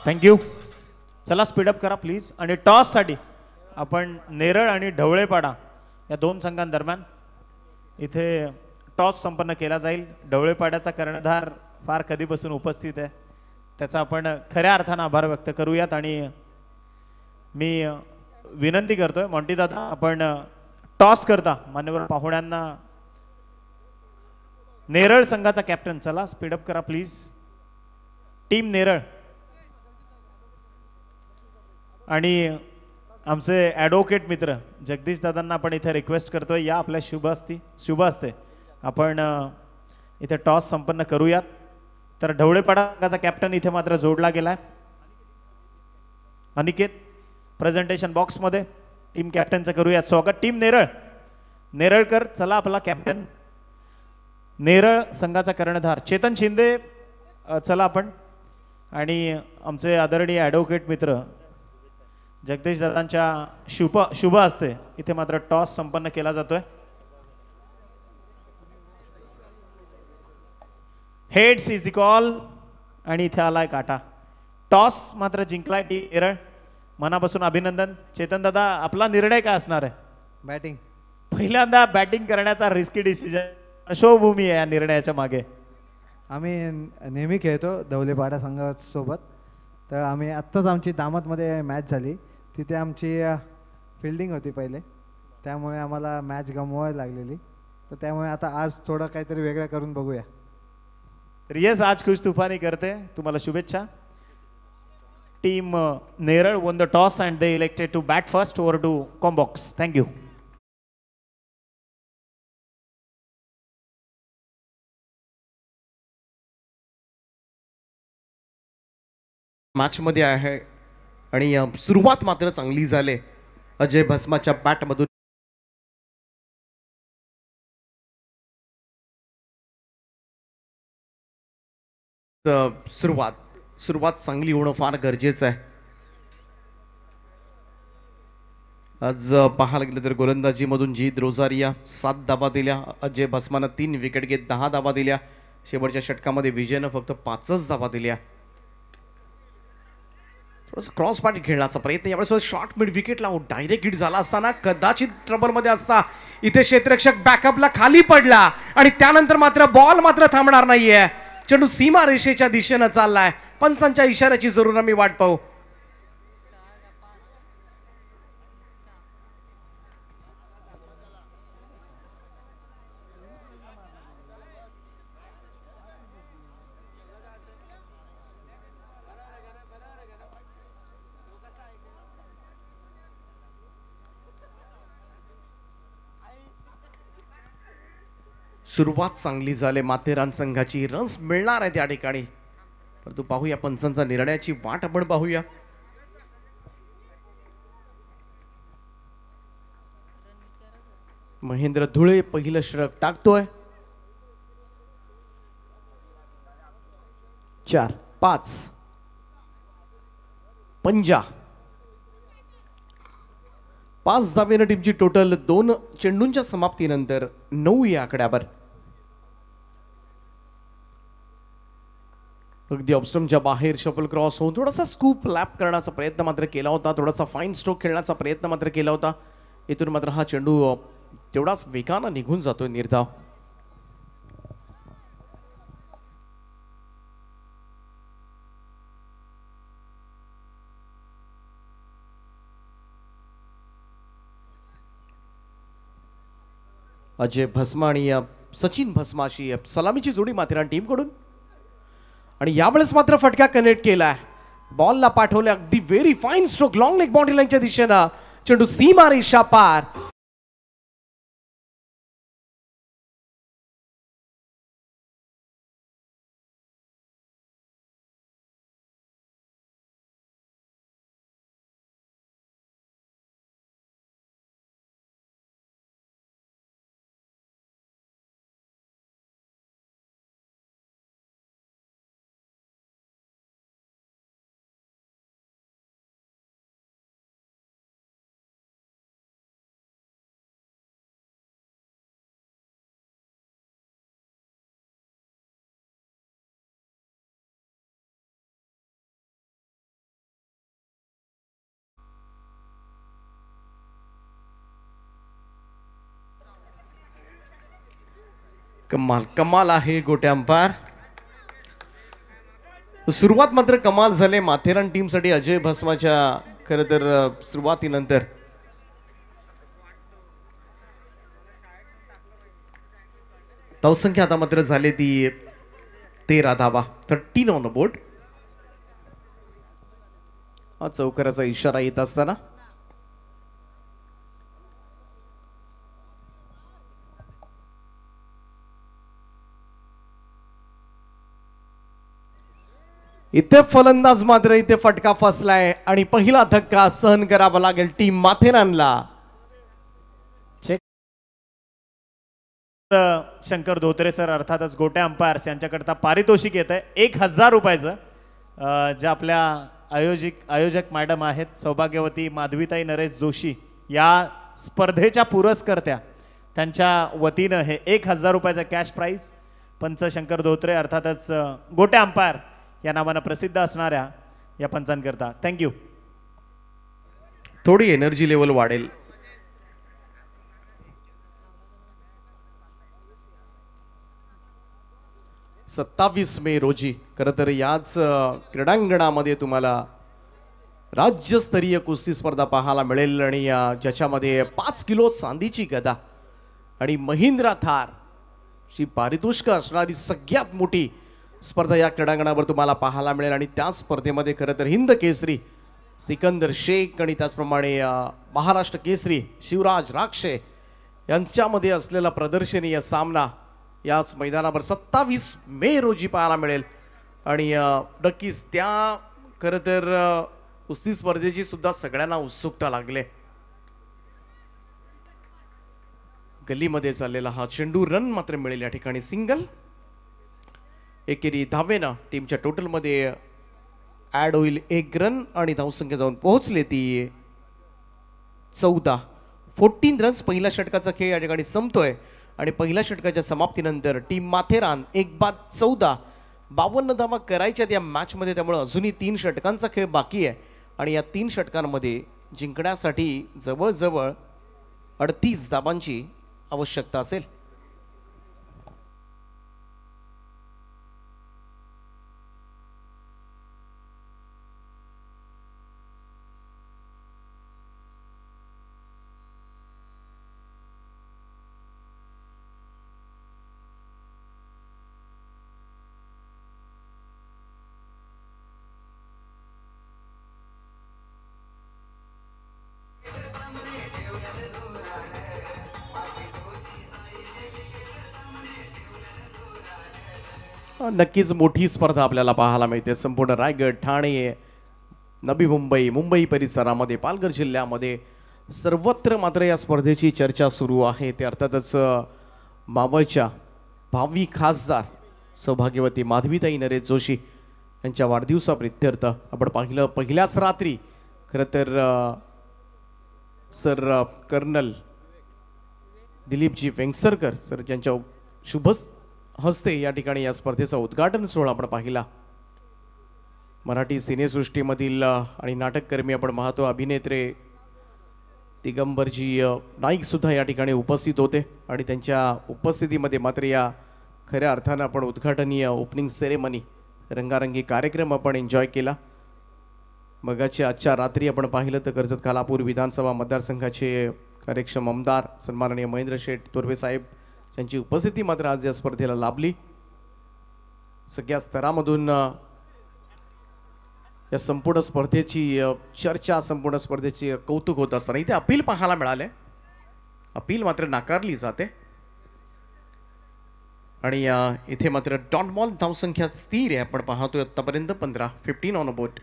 थँक्यू चला स्पीडअप करा प्लीज आणि टॉससाठी आपण नेरळ आणि ढवळेपाडा या दोन संघांदरम्यान इथे टॉस संपन्न केला जाईल ढवळेपाड्याचा कर्णधार फार कधीपासून उपस्थित आहे त्याचा आपण खऱ्या अर्थानं आभार व्यक्त करूयात आणि मी विनंती करतोय मॉन्टी दादा आपण टॉस करता मान्यवर पाहुण्यांना नेरळ संघाचा कॅप्टन चला स्पीडअप करा प्लीज टीम नेरळ आणि आमचे ॲडव्होकेट मित्र जगदीश दादांना आपण इथे रिक्वेस्ट करतोय या आपल्या शुभ असती शुभ असते आपण इथे टॉस संपन्न करूयात तर ढवळेपाडा कॅप्टन इथे मात्र जोडला गेला आहे अनिकेत प्रेझेंटेशन बॉक्समध्ये टीम कॅप्टनचं करूयात स्वागत टीम नेरळ नेरळकर चला आपला कॅप्टन नेरळ संघाचा कर्णधार चेतन शिंदे चला आपण आणि आमचे आदरणीय ॲडव्होकेट मित्र जगदीश दादांच्या शुभ शुभ असते इथे मात्र टॉस संपन्न केला जातोय हेड्स इज द कॉल आणि इथे आलाय काटा टॉस मात्र जिंकलाय टी एरळ मनापासून अभिनंदन चेतन दादा आपला निर्णय काय असणार आहे बॅटिंग पहिल्यांदा बॅटिंग करण्याचा रिस्की डिसिजन अशोभूमी आहे या निर्णयाच्या मागे आम्ही नेहमी
खेळतो दौलेपाडा संघासोबत तर आम्ही आत्ताच आमची दामतमध्ये मॅच झाली तिथे आमची फिल्डिंग होती पहिले त्यामुळे आम्हाला मॅच गमवायला लागलेली
तर त्यामुळे आता आज थोडं काहीतरी वेगळं करून बघूया तर येस आज खुश तुफानी करते तुम्हाला शुभेच्छा team Neral won the toss and
they elected to bat first over to combox thank you मॅचमध्ये आहे आणि सुरुवात मात्र चांगली झाले अजय भस्माच्या बॅटमधून सुरुवात सुरुवात चांगली होणं फार गरजेचं आहे
आज पाहायला गेलं तर गोलंदाजीमधून जीत रोजारिया सात दाबा दिल्या अजय भस्मानं तीन विकेट घेत दहा दाबा दिल्या शेवटच्या षटकामध्ये विजयनं फक्त पाचच दाबा दिल्या क्रॉस पार्टी खेळण्याचा प्रयत्न यावेळेस शॉर्ट मिड विकेट लावून डायरेक्ट हिट झाला असताना कदाचित ट्रबलमध्ये असता इथे क्षेत्ररक्षक बॅकअपला खाली पडला आणि त्यानंतर मात्र बॉल मात्र थांबणार नाहीये चेंडू सीमा रेषेच्या दिशेनं चाललाय पंचांच्या इशाऱ्याची जरूर आम्ही वाट पाहू सुरुवात चांगली झाले माथेरान संघाची रन्स मिळणार आहे त्या ठिकाणी परंतु पाहूया पंचांचा निर्णयाची वाट आपण पाहूया महेंद्र धुळे पहिलं श्रक टाकतोय चार पाच पंजा पाच जावेनं टीमची टोटल दोन चेंडूंच्या समाप्तीनंतर नऊ या आकड्यावर अगदी ज्या बाहेर शपल क्रॉस होऊन थोडासा स्कूप लॅप करण्याचा प्रयत्न मात्र केला होता थोडासा फाईन स्ट्रोक खेळण्याचा प्रयत्न मात्र केला होता इथून मात्र हा चेंडू तेवढाच वेगानं निघून जातोय निर्धाव अजय भस्मा आणि सचिन भस्माशी सलामीची जोडी माथेरान टीमकडून आणि यावेळेस मात्र फटका कनेक्ट केला आहे बॉलला पाठवले अगदी very fine stroke long leg boundary
लाईनच्या दिशेनं चेंडू सीमारेषा पार
कमाल कमाल आहे गोट्यांपार अंपायर सुरुवात मात्र कमाल झाले माथेरान टीम टीमसाठी अजय भस्माच्या खर तर सुरुवातीनंतर संख्या आता मात्र झाली ती तेरा धावा थर्टीन ऑन बोर्ड चौकराचा इशारा येत असताना इथे फलंदाज मात्र इथे फटका फसलाय आणि पहिला धक्का सहन
करावा लागेल टीम माथेरानला शंकर धोत्रे सर अर्थातच गोट्या अंपायर्स यांच्याकरता पारितोषिक येत आहे एक हजार रुपयाचं ज्या आपल्या आयोजित आयोजक मॅडम आहेत सौभाग्यवती माधवीताई नरेश जोशी या स्पर्धेच्या पुरस्कर्त्या त्यांच्या वतीनं हे एक हजार रुपयाचं कॅश प्राईज पंच शंकर धोत्रे अर्थातच गोट्या अंपायर या नावानं प्रसिद्ध असणाऱ्या या पंचांकरता थँक्यू
थोडी एनर्जी लेवल वाढेल सत्तावीस मे रोजी खरं तर याच क्रीडांगणामध्ये तुम्हाला राज्यस्तरीय कुस्ती स्पर्धा पाहायला मिळेल आणि ज्याच्यामध्ये पाच किलो चांदीची गदा आणि महिंद्रा थार जी पारितोषिक असणारी सगळ्यात मोठी स्पर्धा या क्रीडांगणावर तुम्हाला पाहायला मिळेल आणि त्या स्पर्धेमध्ये खरं तर हिंद केसरी सिकंदर शेख आणि त्याचप्रमाणे महाराष्ट्र केसरी शिवराज राक्षे यांच्यामध्ये असलेला प्रदर्शनीय सामना याच मैदानावर सत्तावीस मे रोजी पाहायला मिळेल आणि नक्कीच त्या खरं तर कुस्ती स्पर्धेची सुद्धा सगळ्यांना उत्सुकता लागले गल्लीमध्ये चाललेला हा चेंडू रन मात्र मिळेल या ठिकाणी सिंगल एकेरी धावेनं टीमच्या टोटलमध्ये ॲड होईल एक रन आणि धावसंख्या जाऊन पोहोचले ती चौदा फोर्टीन रन्स पहिल्या षटकाचा खेळ या ठिकाणी संपतोय आणि पहिल्या षटकाच्या समाप्तीनंतर टीम माथेरान एक बाद चौदा बावन्न धावा करायच्यात या मॅचमध्ये त्यामुळे अजूनही तीन षटकांचा खेळ बाकी आहे आणि या तीन षटकांमध्ये जिंकण्यासाठी जवळजवळ अडतीस धावांची आवश्यकता असेल नक्कीच मोठी स्पर्धा आपल्याला पाहायला मिळते संपूर्ण रायगड ठाणे नवी मुंबई मुंबई परिसरामध्ये पालघर जिल्ह्यामध्ये सर्वत्र मात्र या स्पर्धेची चर्चा सुरू आहे ते अर्थातच मावळच्या भावी खासदार सौभाग्यवती माधवीताई नरेश जोशी यांच्या वाढदिवसाप्रित्यर्थ आपण पाहिलं पहिल्याच रात्री खरं तर sir colonel Dilipji Vengsarkar sir ज्यांच्या शुभ हस्ते या ठिकाणी या स्पर्धेचा उद्घाटन सोहळा आपण पाहिला मराठी सिनेसृष्टीमधील आणि नाटककर्मी आपण महत्व अभिनेत्रे दिगंबरजी नाईकसुद्धा या ठिकाणी उपस्थित होते आणि त्यांच्या उपस्थितीमध्ये मात्र या खऱ्या अर्थानं आपण उद्घाटनीय ओपनिंग सेरेमनी रंगारंगी कार्यक्रम आपण एन्जॉय केला मगाची आजच्या रात्री आपण पाहिलं तर कर्जत कालापूर विधानसभा मतदारसंघाचे कार्यक्षम आमदार सन्माननीय महेंद्र शेठ तुर्वेसाहेब त्यांची उपस्थिती मात्र आज या स्पर्धेला लाभली सगळ्या स्तरामधून या संपूर्ण स्पर्धेची चर्चा संपूर्ण स्पर्धेची कौतुक होत असताना इथे अपील पाहायला मिळाले अपील मात्र नाकारली जाते आणि इथे मात्र डॉट मॉल धावसंख्या स्थिर आहे आपण पाहतोय आत्तापर्यंत पंधरा fifteen on a board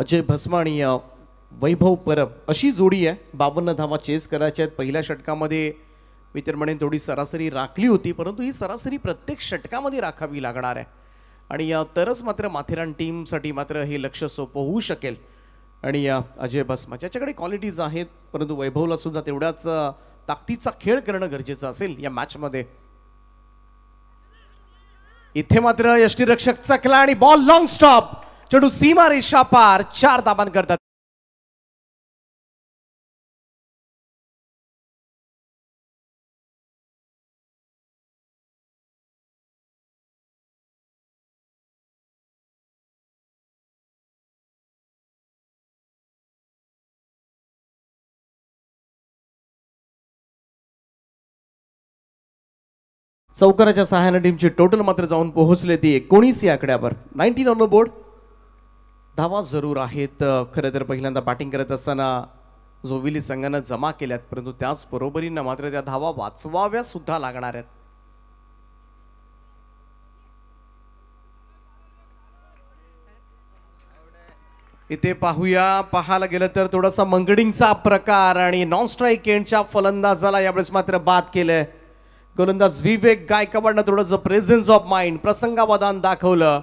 Ajay Bhasmani Vaibhav Parab अशी जोडी आहे बावन्न धावा चेस करायच्या आहेत पहिल्या षटकामध्ये मी तर म्हणेन थोडी सरासरी राखली होती परंतु ही सरासरी प्रत्येक षटकामध्ये राखावी लागणार आहे आणि तरच मात्र माथेरान टीमसाठी मात्र हे लक्ष सोपं होऊ शकेल आणि अजय भस्मा ज्याच्याकडे क्वालिटीज आहेत परंतु वैभवला सुद्धा तेवढाच ताकदीचा खेळ करणं गरजेचं असेल या मॅचमध्ये इथे मात्र यष्टीरक्षक चकला आणि बॉल लॉंग
स्टॉप चेडू सीमा रेषा पार चार दाबान करतात चौकाराच्या सहाय्याने टीमचे टोटल मात्र जाऊन पोहोचले ती एकोणीस या आकड्यावर नाईन्टीन ऑन द बोर्ड
धावा जरूर आहेत खरं तर पहिल्यांदा बॅटिंग करत असताना जो विली संघानं जमा केल्यात परंतु बरोबरीनं मात्र त्या धावा वाचवाव्या सुद्धा लागणार आहेत इथे पाहूया पाहायला गेलं तर थोडासा मंगडिंगचा प्रकार आणि नॉन स्ट्राईक एंडच्या फलंदाजाला यावेळेस मात्र बाद केलंय गोलंदाज विवेक गायकवाडनं थोडंसं प्रेझेन्स ऑफ माइंड प्रसंगावधान दाखवलं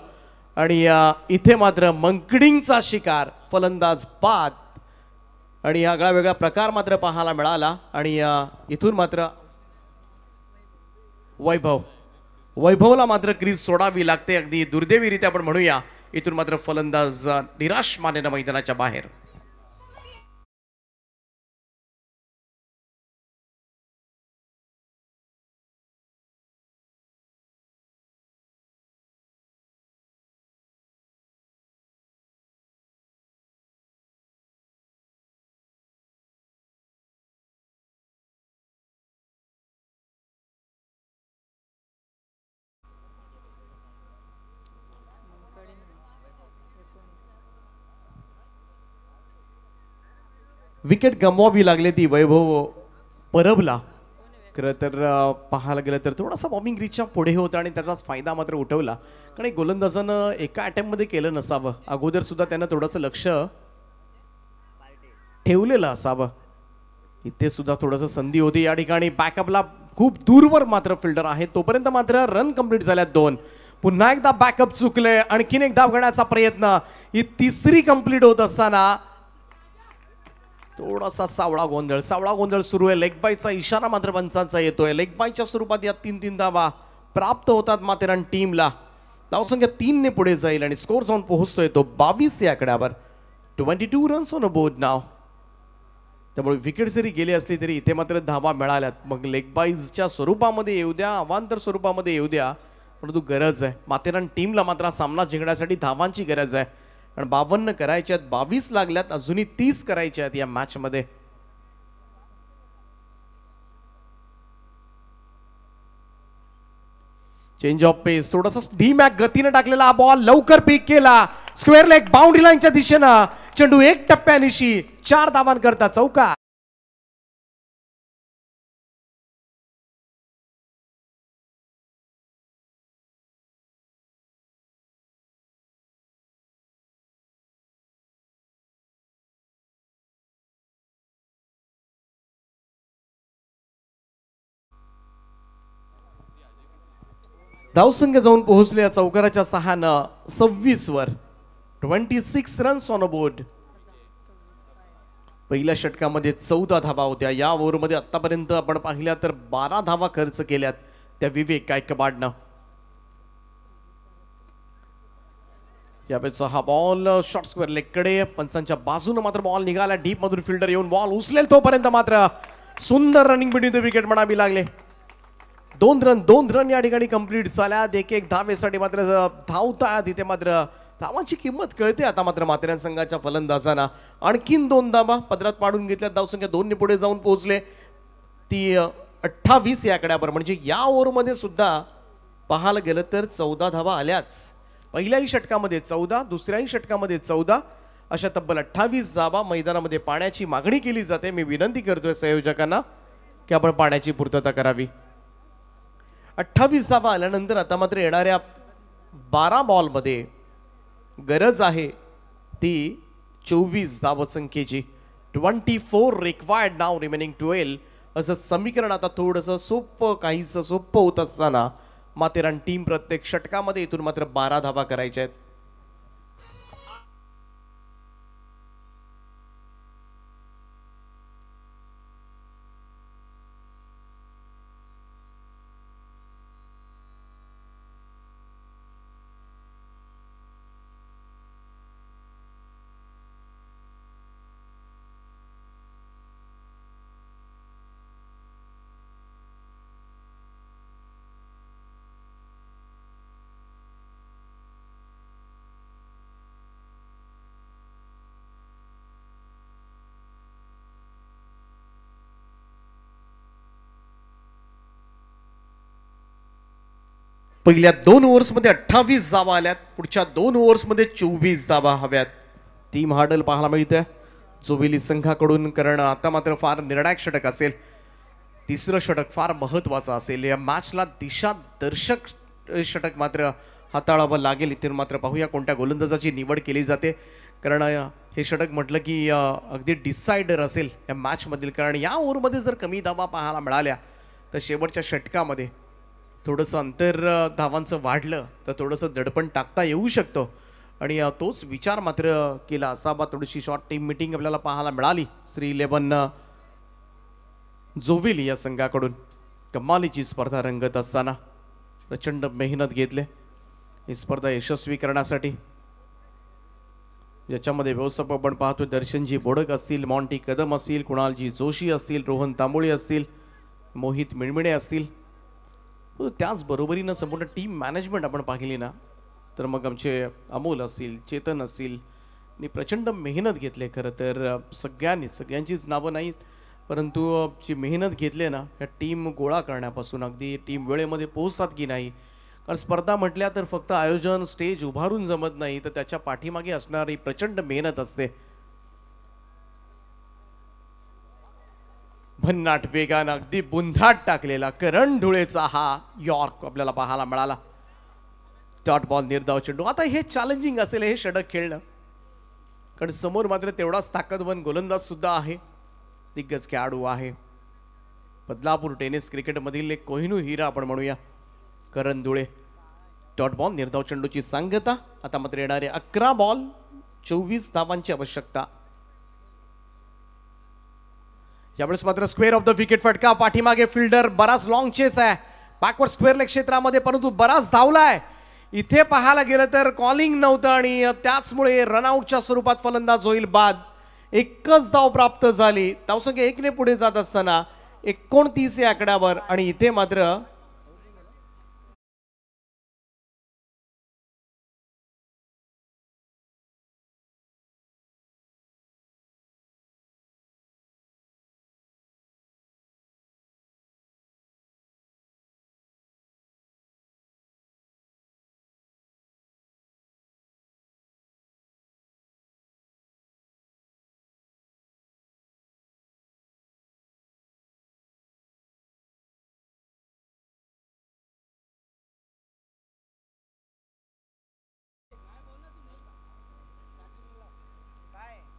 आणि इथे मात्र मंकडिंगचा शिकार फलंदाज पात आणि आगळा वेगळा प्रकार मात्र पाहायला मिळाला आणि इथून मात्र वैभव वैभवला मात्र क्रीज सोडावी लागते अगदी दुर्दैवीरित्या आपण म्हणूया इथून
मात्र फलंदाज निराश मानेनं मैदानाच्या बाहेर विकेट
गमवावी लागली ती वैभव परबला खरं तर पाहायला गेलं तर थोडासा बॉमिंग रिचच्या पुढे होता आणि त्याचाच फायदा मात्र उठवला कारण गोलंदाजानं एका मध्ये केलं नसावं अगोदर सुद्धा त्यानं थोडंसं लक्ष ठेवलेलं असावं इथे सुद्धा थोडंसं संधी होती या ठिकाणी बॅकअपला खूप दूरवर मात्र फिल्डर आहे तोपर्यंत मात्र रन कम्प्लीट झाल्यात दोन पुन्हा एकदा बॅकअप चुकले आणखीन एक धाव घेण्याचा प्रयत्न ही तिसरी कम्प्लीट होत असताना थोडासा सावळा गोंधळ सावळा गोंधळ सुरू आहे लेगबायचा इशारा मात्र पंचांचा येतोय लेगबायच्या स्वरूपात या तीन तीन धावा प्राप्त होतात माथेरान टीमला धावसंख्या तीनने पुढे जाईल आणि स्कोर जाऊन पोहोचतोय तो बावीस या आकड्यावर twenty two runs on a नाव त्यामुळे विकेट जरी गेली असली तरी इथे मात्र धावा मिळाल्यात मग लेगबाईजच्या स्वरूपामध्ये येऊ द्या अवांतर स्वरूपामध्ये येऊ द्या परंतु गरज आहे माथेरान टीमला मात्र सामना जिंकण्यासाठी धावांची गरज आहे कारण बावन्न आहेत बावीस लागल्यात अजूनही तीस करायच्या आहेत या मॅचमध्ये चेंज ऑफ पेस थोडासा डीमॅक गतीने टाकलेला हा बॉल लवकर पिक केला
स्क्वेअर लेग बाउंड्री लाईनच्या दिशेनं चेंडू एक टप्प्यानिशी चार धावांकरता चौका धावसंख्या जाऊन पोहोचल्या चौकाराच्या सहानं वर
twenty six runs on a board पहिल्या षटकामध्ये चौदा धावा होत्या या ओव्हरमध्ये आतापर्यंत आपण पाहिल्या तर बारा धावा खर्च केल्यात त्या विवेक काय कबाडनं यापेक्षा हा बॉल शॉर्ट स्क्वेअर लेकडे पंचांच्या बाजूने मात्र बॉल निघाला डीप मधून फिल्डर येऊन बॉल उचलेल तोपर्यंत मात्र सुंदर रनिंग बिटवीन द विकेट म्हणावी लागले दोन रन दोन रन या ठिकाणी कंप्लीट झाल्या एक एक धावेसाठी मात्र धावतायत इथे मात्र धावांची किंमत कळते आता मात्र माथेरान संघाच्या फलंदाजांना आणखीन दोन धाबा पदरात पाडून घेतल्या धावसंख्या ने पुढे जाऊन पोहोचले ती अठ्ठावीस या आकड्यावर म्हणजे या ओव्हरमध्ये सुद्धा पाहायला गेलं तर चौदा धावा आल्याच पहिल्याही षटकामध्ये चौदा दुसऱ्याही षटकामध्ये चौदा अशा तब्बल अठ्ठावीस धावा मैदानामध्ये पाण्याची मागणी केली जाते मी विनंती करतोय संयोजकांना की आपण पाण्याची पूर्तता करावी अठ्ठावीस धाबा आल्यानंतर आता मात्र येणाऱ्या बारा बॉलमध्ये गरज आहे ती चोवीस धावसंख्येची ट्वेंटी फोर रिक्वायर्ड नाव रिमेनिंग ट्वेल्व असं समीकरण आता थोडंसं सोपं काहीसं सोपं होत असताना माथेरान टीम प्रत्येक षटकामध्ये इथून मात्र बारा धावा करायच्या आहेत पहिल्या दोन ओव्हर्समध्ये अठ्ठावीस धावा आल्यात पुढच्या दोन ओव्हर्समध्ये चोवीस धावा हव्यात टीम हाडल पाहायला मिळते जोविली संघाकडून कारण आता मात्र फार निर्णायक षटक असेल तिसरं षटक फार महत्वाचं असेल या मॅचला दिशादर्शक षटक मात्र हाताळावं लागेल इथे मात्र पाहूया कोणत्या गोलंदाजाची निवड केली जाते कारण हे षटक म्हटलं की अगदी डिसाइडर असेल या मॅचमधील कारण या ओव्हरमध्ये जर कमी दाबा पाहायला मिळाल्या तर शेवटच्या षटकामध्ये थोडंसं अंतर धावांचं वाढलं तर थोडंसं दडपण टाकता येऊ शकतं आणि तोच विचार मात्र केला असा बा थोडीशी शॉर्ट टीम मिटिंग आपल्याला पाहायला मिळाली श्री इलेवन जोविल या संघाकडून कमालीची स्पर्धा रंगत असताना प्रचंड मेहनत घेतले ही स्पर्धा यशस्वी करण्यासाठी ज्याच्यामध्ये व्यवस्थापक आपण पाहतोय दर्शनजी बोडक असतील मॉन्टी कदम असतील कुणालजी जोशी असतील रोहन तांबोळी असतील मोहित मिणमिणे असतील त्याचबरोबरीनं संपूर्ण टीम मॅनेजमेंट आपण पाहिली ना तर मग आमचे अमोल असतील चेतन असतील आणि प्रचंड मेहनत घेतली खरं तर सगळ्यांनी सगळ्यांचीच नावं नाहीत परंतु जी मेहनत घेतली ना ह्या टीम गोळा करण्यापासून अगदी टीम वेळेमध्ये पोहोचतात की नाही कारण स्पर्धा म्हटल्या तर फक्त आयोजन स्टेज उभारून जमत नाही तर त्याच्या पाठीमागे असणारी प्रचंड मेहनत असते भन्नाट वेगानं अगदी बुंधाट टाकलेला करण धुळेचा हा यॉर्क आपल्याला पाहायला मिळाला डॉट बॉल निर्धाव चेंडू आता हे चॅलेंजिंग असेल हे षडक खेळणं कारण समोर मात्र तेवढाच ताकदवन गोलंदाज सुद्धा आहे दिग्गज खेळाडू आहे बदलापूर टेनिस क्रिकेटमधील एक कोहिनू हिरा आपण म्हणूया करण धुळे डॉट बॉल निर्धाव चेंडूची सांगता आता मात्र येणारे अकरा बॉल चोवीस धावांची आवश्यकता यावेळेस मात्र स्क्वेअर ऑफ द विकेट फटका पाठीमागे फिल्डर बराच लॉंग चेस आहे बॅकवर्ड स्क्वेअर क्षेत्रामध्ये परंतु बराच धावला आहे इथे पाहायला गेलं तर कॉलिंग नव्हतं आणि त्याचमुळे रनआउटच्या स्वरूपात फलंदाज होईल बाद एकच धाव प्राप्त झाली धावसंख्या
एकने पुढे जात असताना एकोणतीस या आकड्यावर आणि इथे मात्र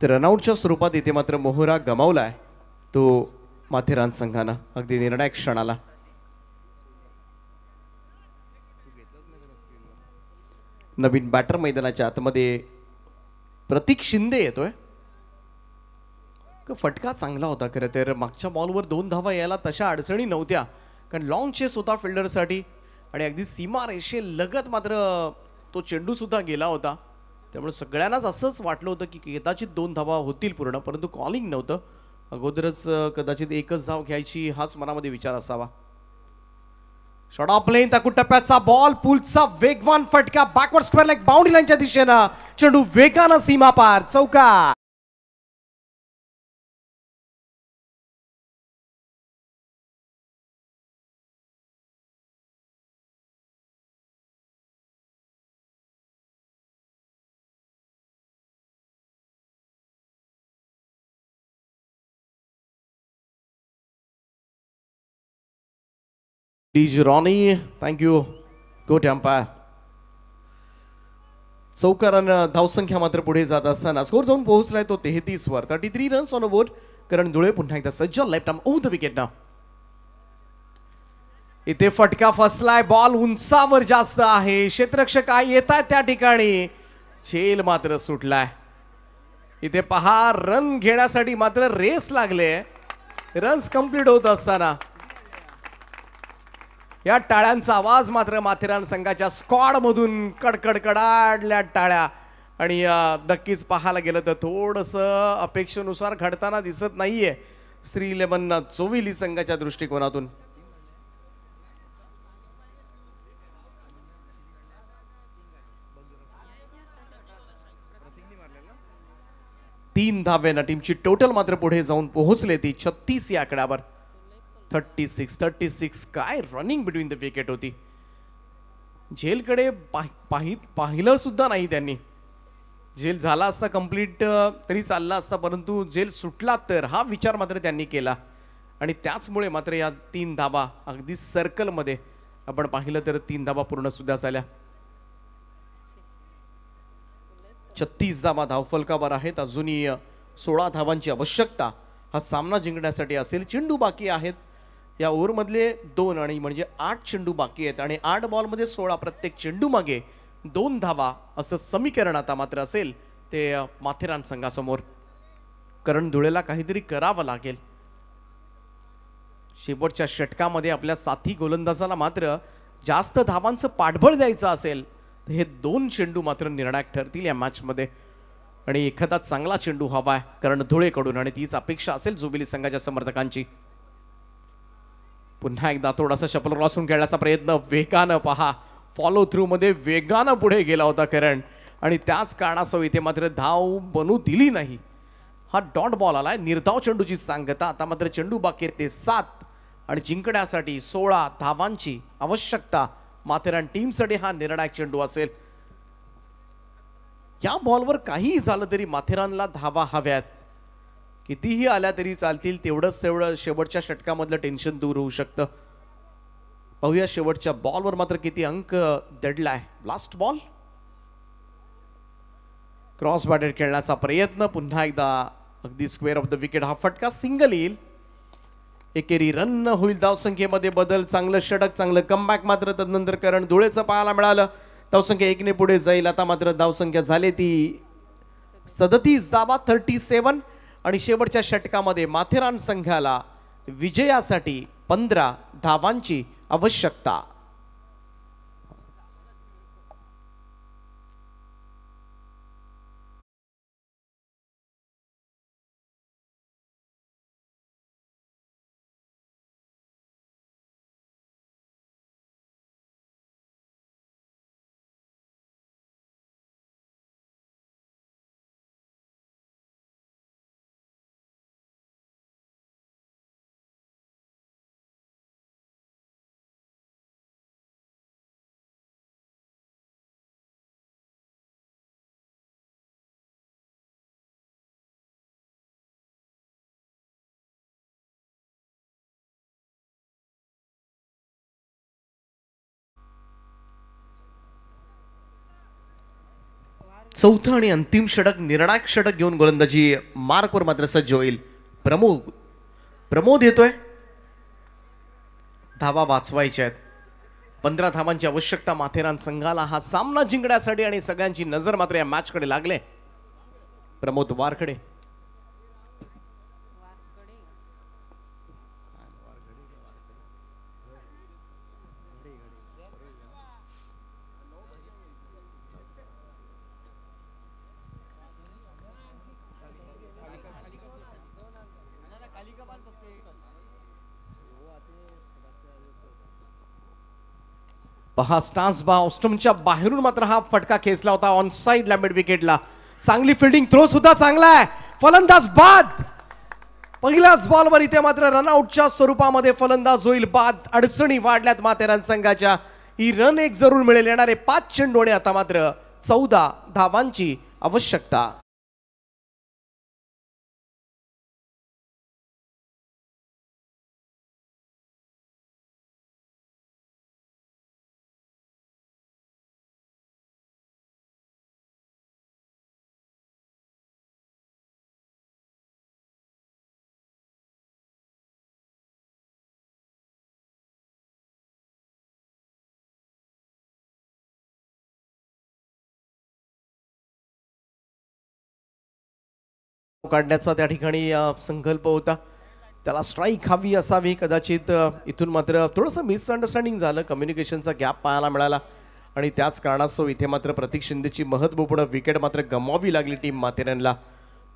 तर रनआउटच्या स्वरूपात इथे मात्र मोहरा गमावला
तो माथेरान संघानं अगदी निर्णायक क्षणाला नवीन बॅटर मैदानाच्या आतमध्ये प्रतीक शिंदे येतोय फटका चांगला होता खरं तर मागच्या बॉलवर दोन धावा यायला तशा अडचणी नव्हत्या कारण लॉंग चेस होता फिल्डरसाठी आणि अगदी सीमा रेषे लगत मात्र तो चेंडूसुद्धा गेला होता त्यामुळे सगळ्यांनाच असंच वाटलं होतं की कदाचित दोन धावा होतील पूर्ण परंतु कॉलिंग नव्हतं अगोदरच कदाचित एकच धाव घ्यायची हाच मनामध्ये विचार असावा शॉर्ट ऑफ लेन त्या टप्प्याचा बॉल पुलचा वेगवान फटका बॅकवर्ड स्क्वेअर लाईक बाउंड्री लाईनच्या दिशेनं
चेंडू वेगानं सीमा पार चौका डीज रॉनी थँक्यू गोट अंपायर चौकारान
धावसंख्या मात्र पुढे जात असताना स्कोर जाऊन पोहोचलाय तो तेहतीस वर thirty three runs on a board Karan Dhule पुन्हा एकदा सज्ज left arm over the wicket ना इथे फटका फसलाय बॉल उंचावर जास्त आहे क्षेत्ररक्षक काय येतात त्या ठिकाणी झेल मात्र सुटलाय इथे पहा रन घेण्यासाठी मात्र रेस लागले रन्स कंप्लीट होत असताना या टाळ्यांचा आवाज मात्र माथेरान संघाच्या स्कॉडमधून कडकडकडाडल्या टाळ्या आणि नक्कीच पाहायला गेलं तर थोडंसं अपेक्षेनुसार घडताना दिसत नाहीये श्री इलेवन चोविली संघाच्या दृष्टिकोनातून तीन ना टीमची टोटल मात्र पुढे जाऊन पोहोचले ती छत्तीस या आकड्यावर थर्टी सिक्स थर्टी सिक्स काय रनिंग बिटवीन द विकेट होती झेलकडे पाहित पाहिलं सुद्धा नाही त्यांनी झेल झाला असता कंप्लीट तरी चालला असता परंतु झेल सुटला तर हा विचार मात्र त्यांनी केला आणि त्याचमुळे मात्र या तीन धाबा अगदी सर्कलमध्ये आपण पाहिलं तर तीन धाबा पूर्ण सुद्धा झाल्या छत्तीस धाबा धावफलकावर आहेत अजूनही सोळा धावांची आवश्यकता हा सामना जिंकण्यासाठी असेल चेंडू बाकी आहेत या ओव्हरमधले दोन आणि म्हणजे आठ चेंडू बाकी आहेत आणि आठ बॉलमध्ये सोळा प्रत्येक चेंडू मागे दोन धावा असं समीकरण आता मात्र असेल ते माथेरान संघासमोर कारण धुळेला काहीतरी करावं लागेल शेवटच्या षटकामध्ये आपल्या साथी गोलंदाजाला मात्र जास्त धावांचं पाठबळ द्यायचं असेल तर हे दोन चेंडू मात्र निर्णायक ठरतील या मॅचमध्ये आणि एखादा चांगला चेंडू हवा आहे कारण धुळेकडून आणि तीच अपेक्षा असेल जुबिली संघाच्या समर्थकांची पुन्हा एकदा थोडासा शपल क्रॉसून खेळण्याचा प्रयत्न वेगानं पहा फॉलो थ्रूमध्ये वेगानं पुढे गेला होता करण आणि त्याच कारणासह इथे मात्र धाव बनू दिली नाही हा डॉट बॉल आलाय निर्धाव चेंडूची सांगता आता मात्र चेंडू बाकी ते सात आणि जिंकण्यासाठी सोळा धावांची आवश्यकता माथेरान टीमसाठी हा निर्णायक चेंडू असेल या बॉलवर काही झालं तरी माथेरानला धावा हव्यात कितीही आल्या तरी चालतील तेवढंच तेवढं शेवटच्या षटकामधलं टेन्शन दूर होऊ शकतं पाहूया शेवटच्या बॉलवर मात्र किती अंक दडलाय लास्ट बॉल क्रॉस बॅटेड खेळण्याचा प्रयत्न पुन्हा एकदा अगदी स्क्वेअर ऑफ द विकेट हा फटका सिंगल येईल एकेरी रन होईल धावसंख्येमध्ये बदल चांगलं षटक चांगलं कमबॅक मात्र तदनंतर करण धुळेचं पाहायला मिळालं धावसंख्या एकने पुढे जाईल आता मात्र धावसंख्या झाली ती सदतीस जावा थर्टी सेवन आणि शेवटच्या षटकामध्ये माथेरान संघाला विजयासाठी पंधरा धावांची आवश्यकता चौथं आणि अंतिम षटक निर्णायक षटक घेऊन गोलंदाजी मार्कवर मात्र सज्ज होईल प्रमोद प्रमोद येतोय धावा वाचवायच्या आहेत पंधरा धावांची आवश्यकता माथेरान संघाला हा सामना जिंकण्यासाठी आणि सगळ्यांची नजर मात्र या मॅचकडे लागले प्रमोद वारखडे पहा स्टान्स ऑस्टमच्या बाहेरून मात्र हा फटका खेचला होता ऑन साईड लॅम्बेड विकेटला चांगली फिल्डिंग थ्रो सुद्धा चांगला आहे फलंदाज बाद पहिल्याच बॉलवर इथे मात्र रनआउटच्या स्वरूपामध्ये फलंदाज होईल बाद अडचणी वाढल्यात माथेरान संघाच्या
ही रन एक जरूर मिळेल येणारे पाच चेंडू आता मात्र चौदा धावांची आवश्यकता काढण्याचा त्या ठिकाणी संकल्प होता
त्याला स्ट्राईक हवी असावी कदाचित इथून मात्र थोडंसं मिसअंडरस्टँडिंग झालं कम्युनिकेशनचा गॅप पाहायला मिळाला आणि त्याच कारणास्तव इथे मात्र प्रतीक शिंदेची महत्वपूर्ण विकेट मात्र गमावी लागली टीम माथेरनला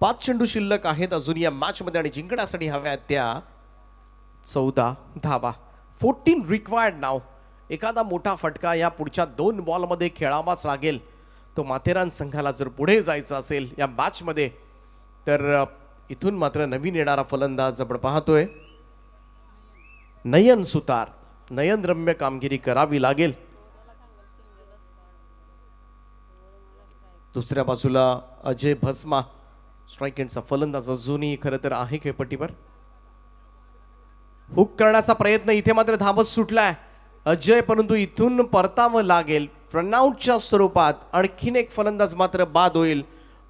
पाच चेंडू शिल्लक आहेत अजून या मॅचमध्ये आणि जिंकण्यासाठी हव्या त्या चौदा धावा फोर्टीन रिक्वायर्ड नाव एखादा मोठा फटका या पुढच्या दोन बॉलमध्ये खेळावाच लागेल तो माथेरान संघाला जर पुढे जायचं असेल या मॅचमध्ये तर इथून मात्र नवीन येणारा फलंदाज आपण पाहतोय नयन सुतार नयनरम्य कामगिरी करावी लागेल दुसऱ्या बाजूला अजय भस्मा स्ट्राईक एंडचा फलंदाज अजूनही खरं तर आहे खेळपट्टीवर हुक करण्याचा प्रयत्न इथे मात्र धाबत सुटलाय अजय परंतु इथून परतावं लागेल रनआउटच्या स्वरूपात आणखीन एक फलंदाज मात्र बाद होईल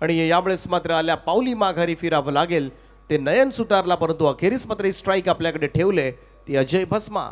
आणि यावेळेस मात्र आल्या पाऊली माघारी फिरावं लागेल ते नयन सुतारला परंतु अखेरीस मात्र स्ट्राईक आपल्याकडे ठेवले ती अजय भस्मा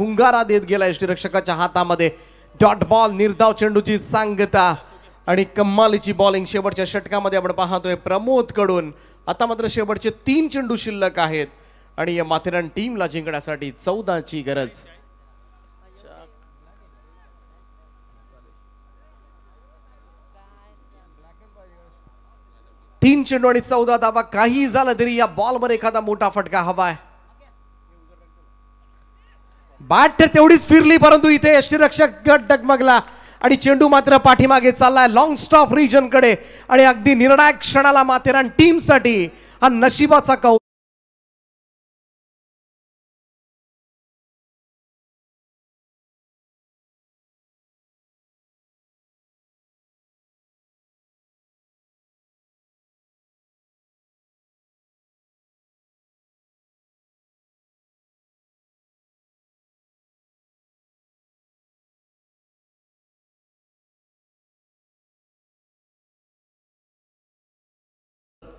हुंगारा देत गेला रक्षकाच्या हातामध्ये डॉट
बॉल निर्धाव चेंडूची सांगता आणि कम्मालीची बॉलिंग शेवटच्या षटकामध्ये आपण पाहतोय प्रमोद कडून आता मात्र शेवटचे तीन चेंडू शिल्लक आहेत आणि या माथेरान टीमला जिंकण्यासाठी चौदाची गरज तीन चेंडू आणि चौदा धावा काही झालं तरी या बॉलवर एखादा मोठा फटका हवाय बाट तेवढीच फिरली परंतु इथे यष्टीरक्षक गट डगमगला आणि चेंडू मात्र पाठीमागे चाललाय लॉंग स्टॉप कडे आणि अगदी निर्णायक क्षणाला
माथेरान टीमसाठी हा नशिबाचा कौ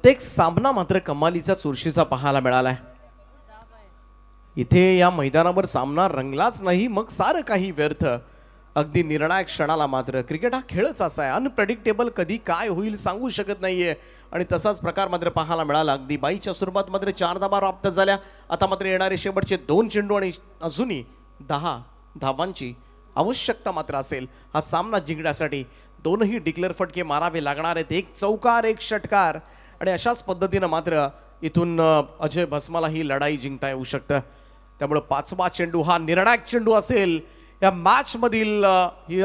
प्रत्येक सामना मात्र कमालीचा चुरशीचा पाहायला मिळाला आहे
इथे या मैदानावर सामना रंगलाच नाही मग सारं काही व्यर्थ अगदी निर्णायक क्षणाला मात्र क्रिकेट हा खेळच असा आहे अनप्रेडिक्टेबल कधी काय होईल सांगू शकत नाहीये आणि तसाच प्रकार मात्र पाहायला मिळाला अगदी बाईच्या स्वरूपात मात्र चार धाबा प्राप्त झाल्या आता मात्र येणारे शेवटचे दोन चेंडू आणि अजूनही दहा धाबांची आवश्यकता मात्र असेल हा सामना जिंकण्यासाठी दोनही डिक्लेअर फटके मारावे लागणार आहेत एक चौकार एक षटकार आणि अशाच पद्धतीनं मात्र इथून अजय भस्माला ही लढाई जिंकता येऊ शकतं त्यामुळे पाचवा चेंडू हा निर्णायक चेंडू असेल या मॅचमधील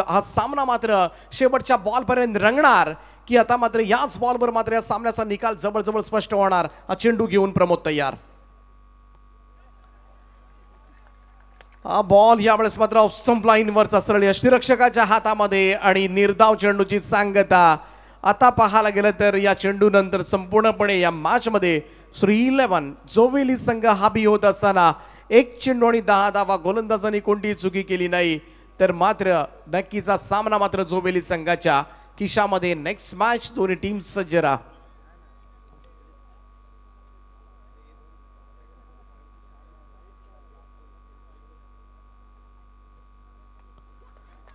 हा सामना मात्र शेवटच्या बॉलपर्यंत रंगणार की आता मात्र याच बॉलवर मात्र या सामन्याचा निकाल जवळजवळ स्पष्ट होणार हा चेंडू घेऊन प्रमोद तयार हा बॉल यावेळेस मात्र स्टंप लाईनवरचा सरळ यष्टीरक्षकाच्या हातामध्ये आणि निर्धाव चेंडूची सांगता आता पाहायला गेलं तर या चेंडूनंतर संपूर्णपणे या मॅचमध्ये श्री इलेव्हन जोवेली संघ हाबी होत असताना एक चेंडू आणि दहा धावा गोलंदाजांनी कोणतीही चुकी केली नाही तर मात्र नक्कीचा सामना मात्र जोवेली संघाच्या खिशामध्ये नेक्स्ट मॅच दोन्ही टीम सज्ज राहा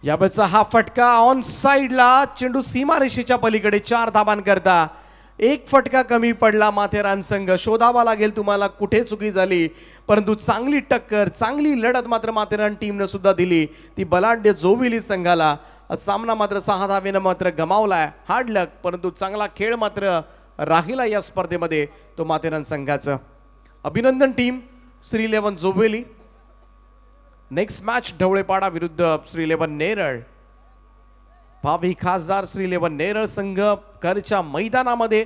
यावेळचा हा फटका ऑन साईडला चेंडू सीमारेषेच्या पलीकडे चार धाबांकरता एक फटका कमी पडला माथेरान संघ शोधावा लागेल तुम्हाला कुठे चुकी झाली परंतु चांगली टक्कर चांगली लढत मात्र माथेरान टीमनं सुद्धा दिली ती बलाढ्य जोविली संघाला सामना मात्र सहा धावेनं मात्र गमावलाय हार्ड लक परंतु चांगला खेळ मात्र राहिला या स्पर्धेमध्ये तो माथेरान संघाचं अभिनंदन team Shri eleven Joveli next match Dhavalepada विरुद्ध श्री इलेव्हन नेरळ
पावी खासदार श्री इलेव्हन नेरळ संघ करच्या मैदानामध्ये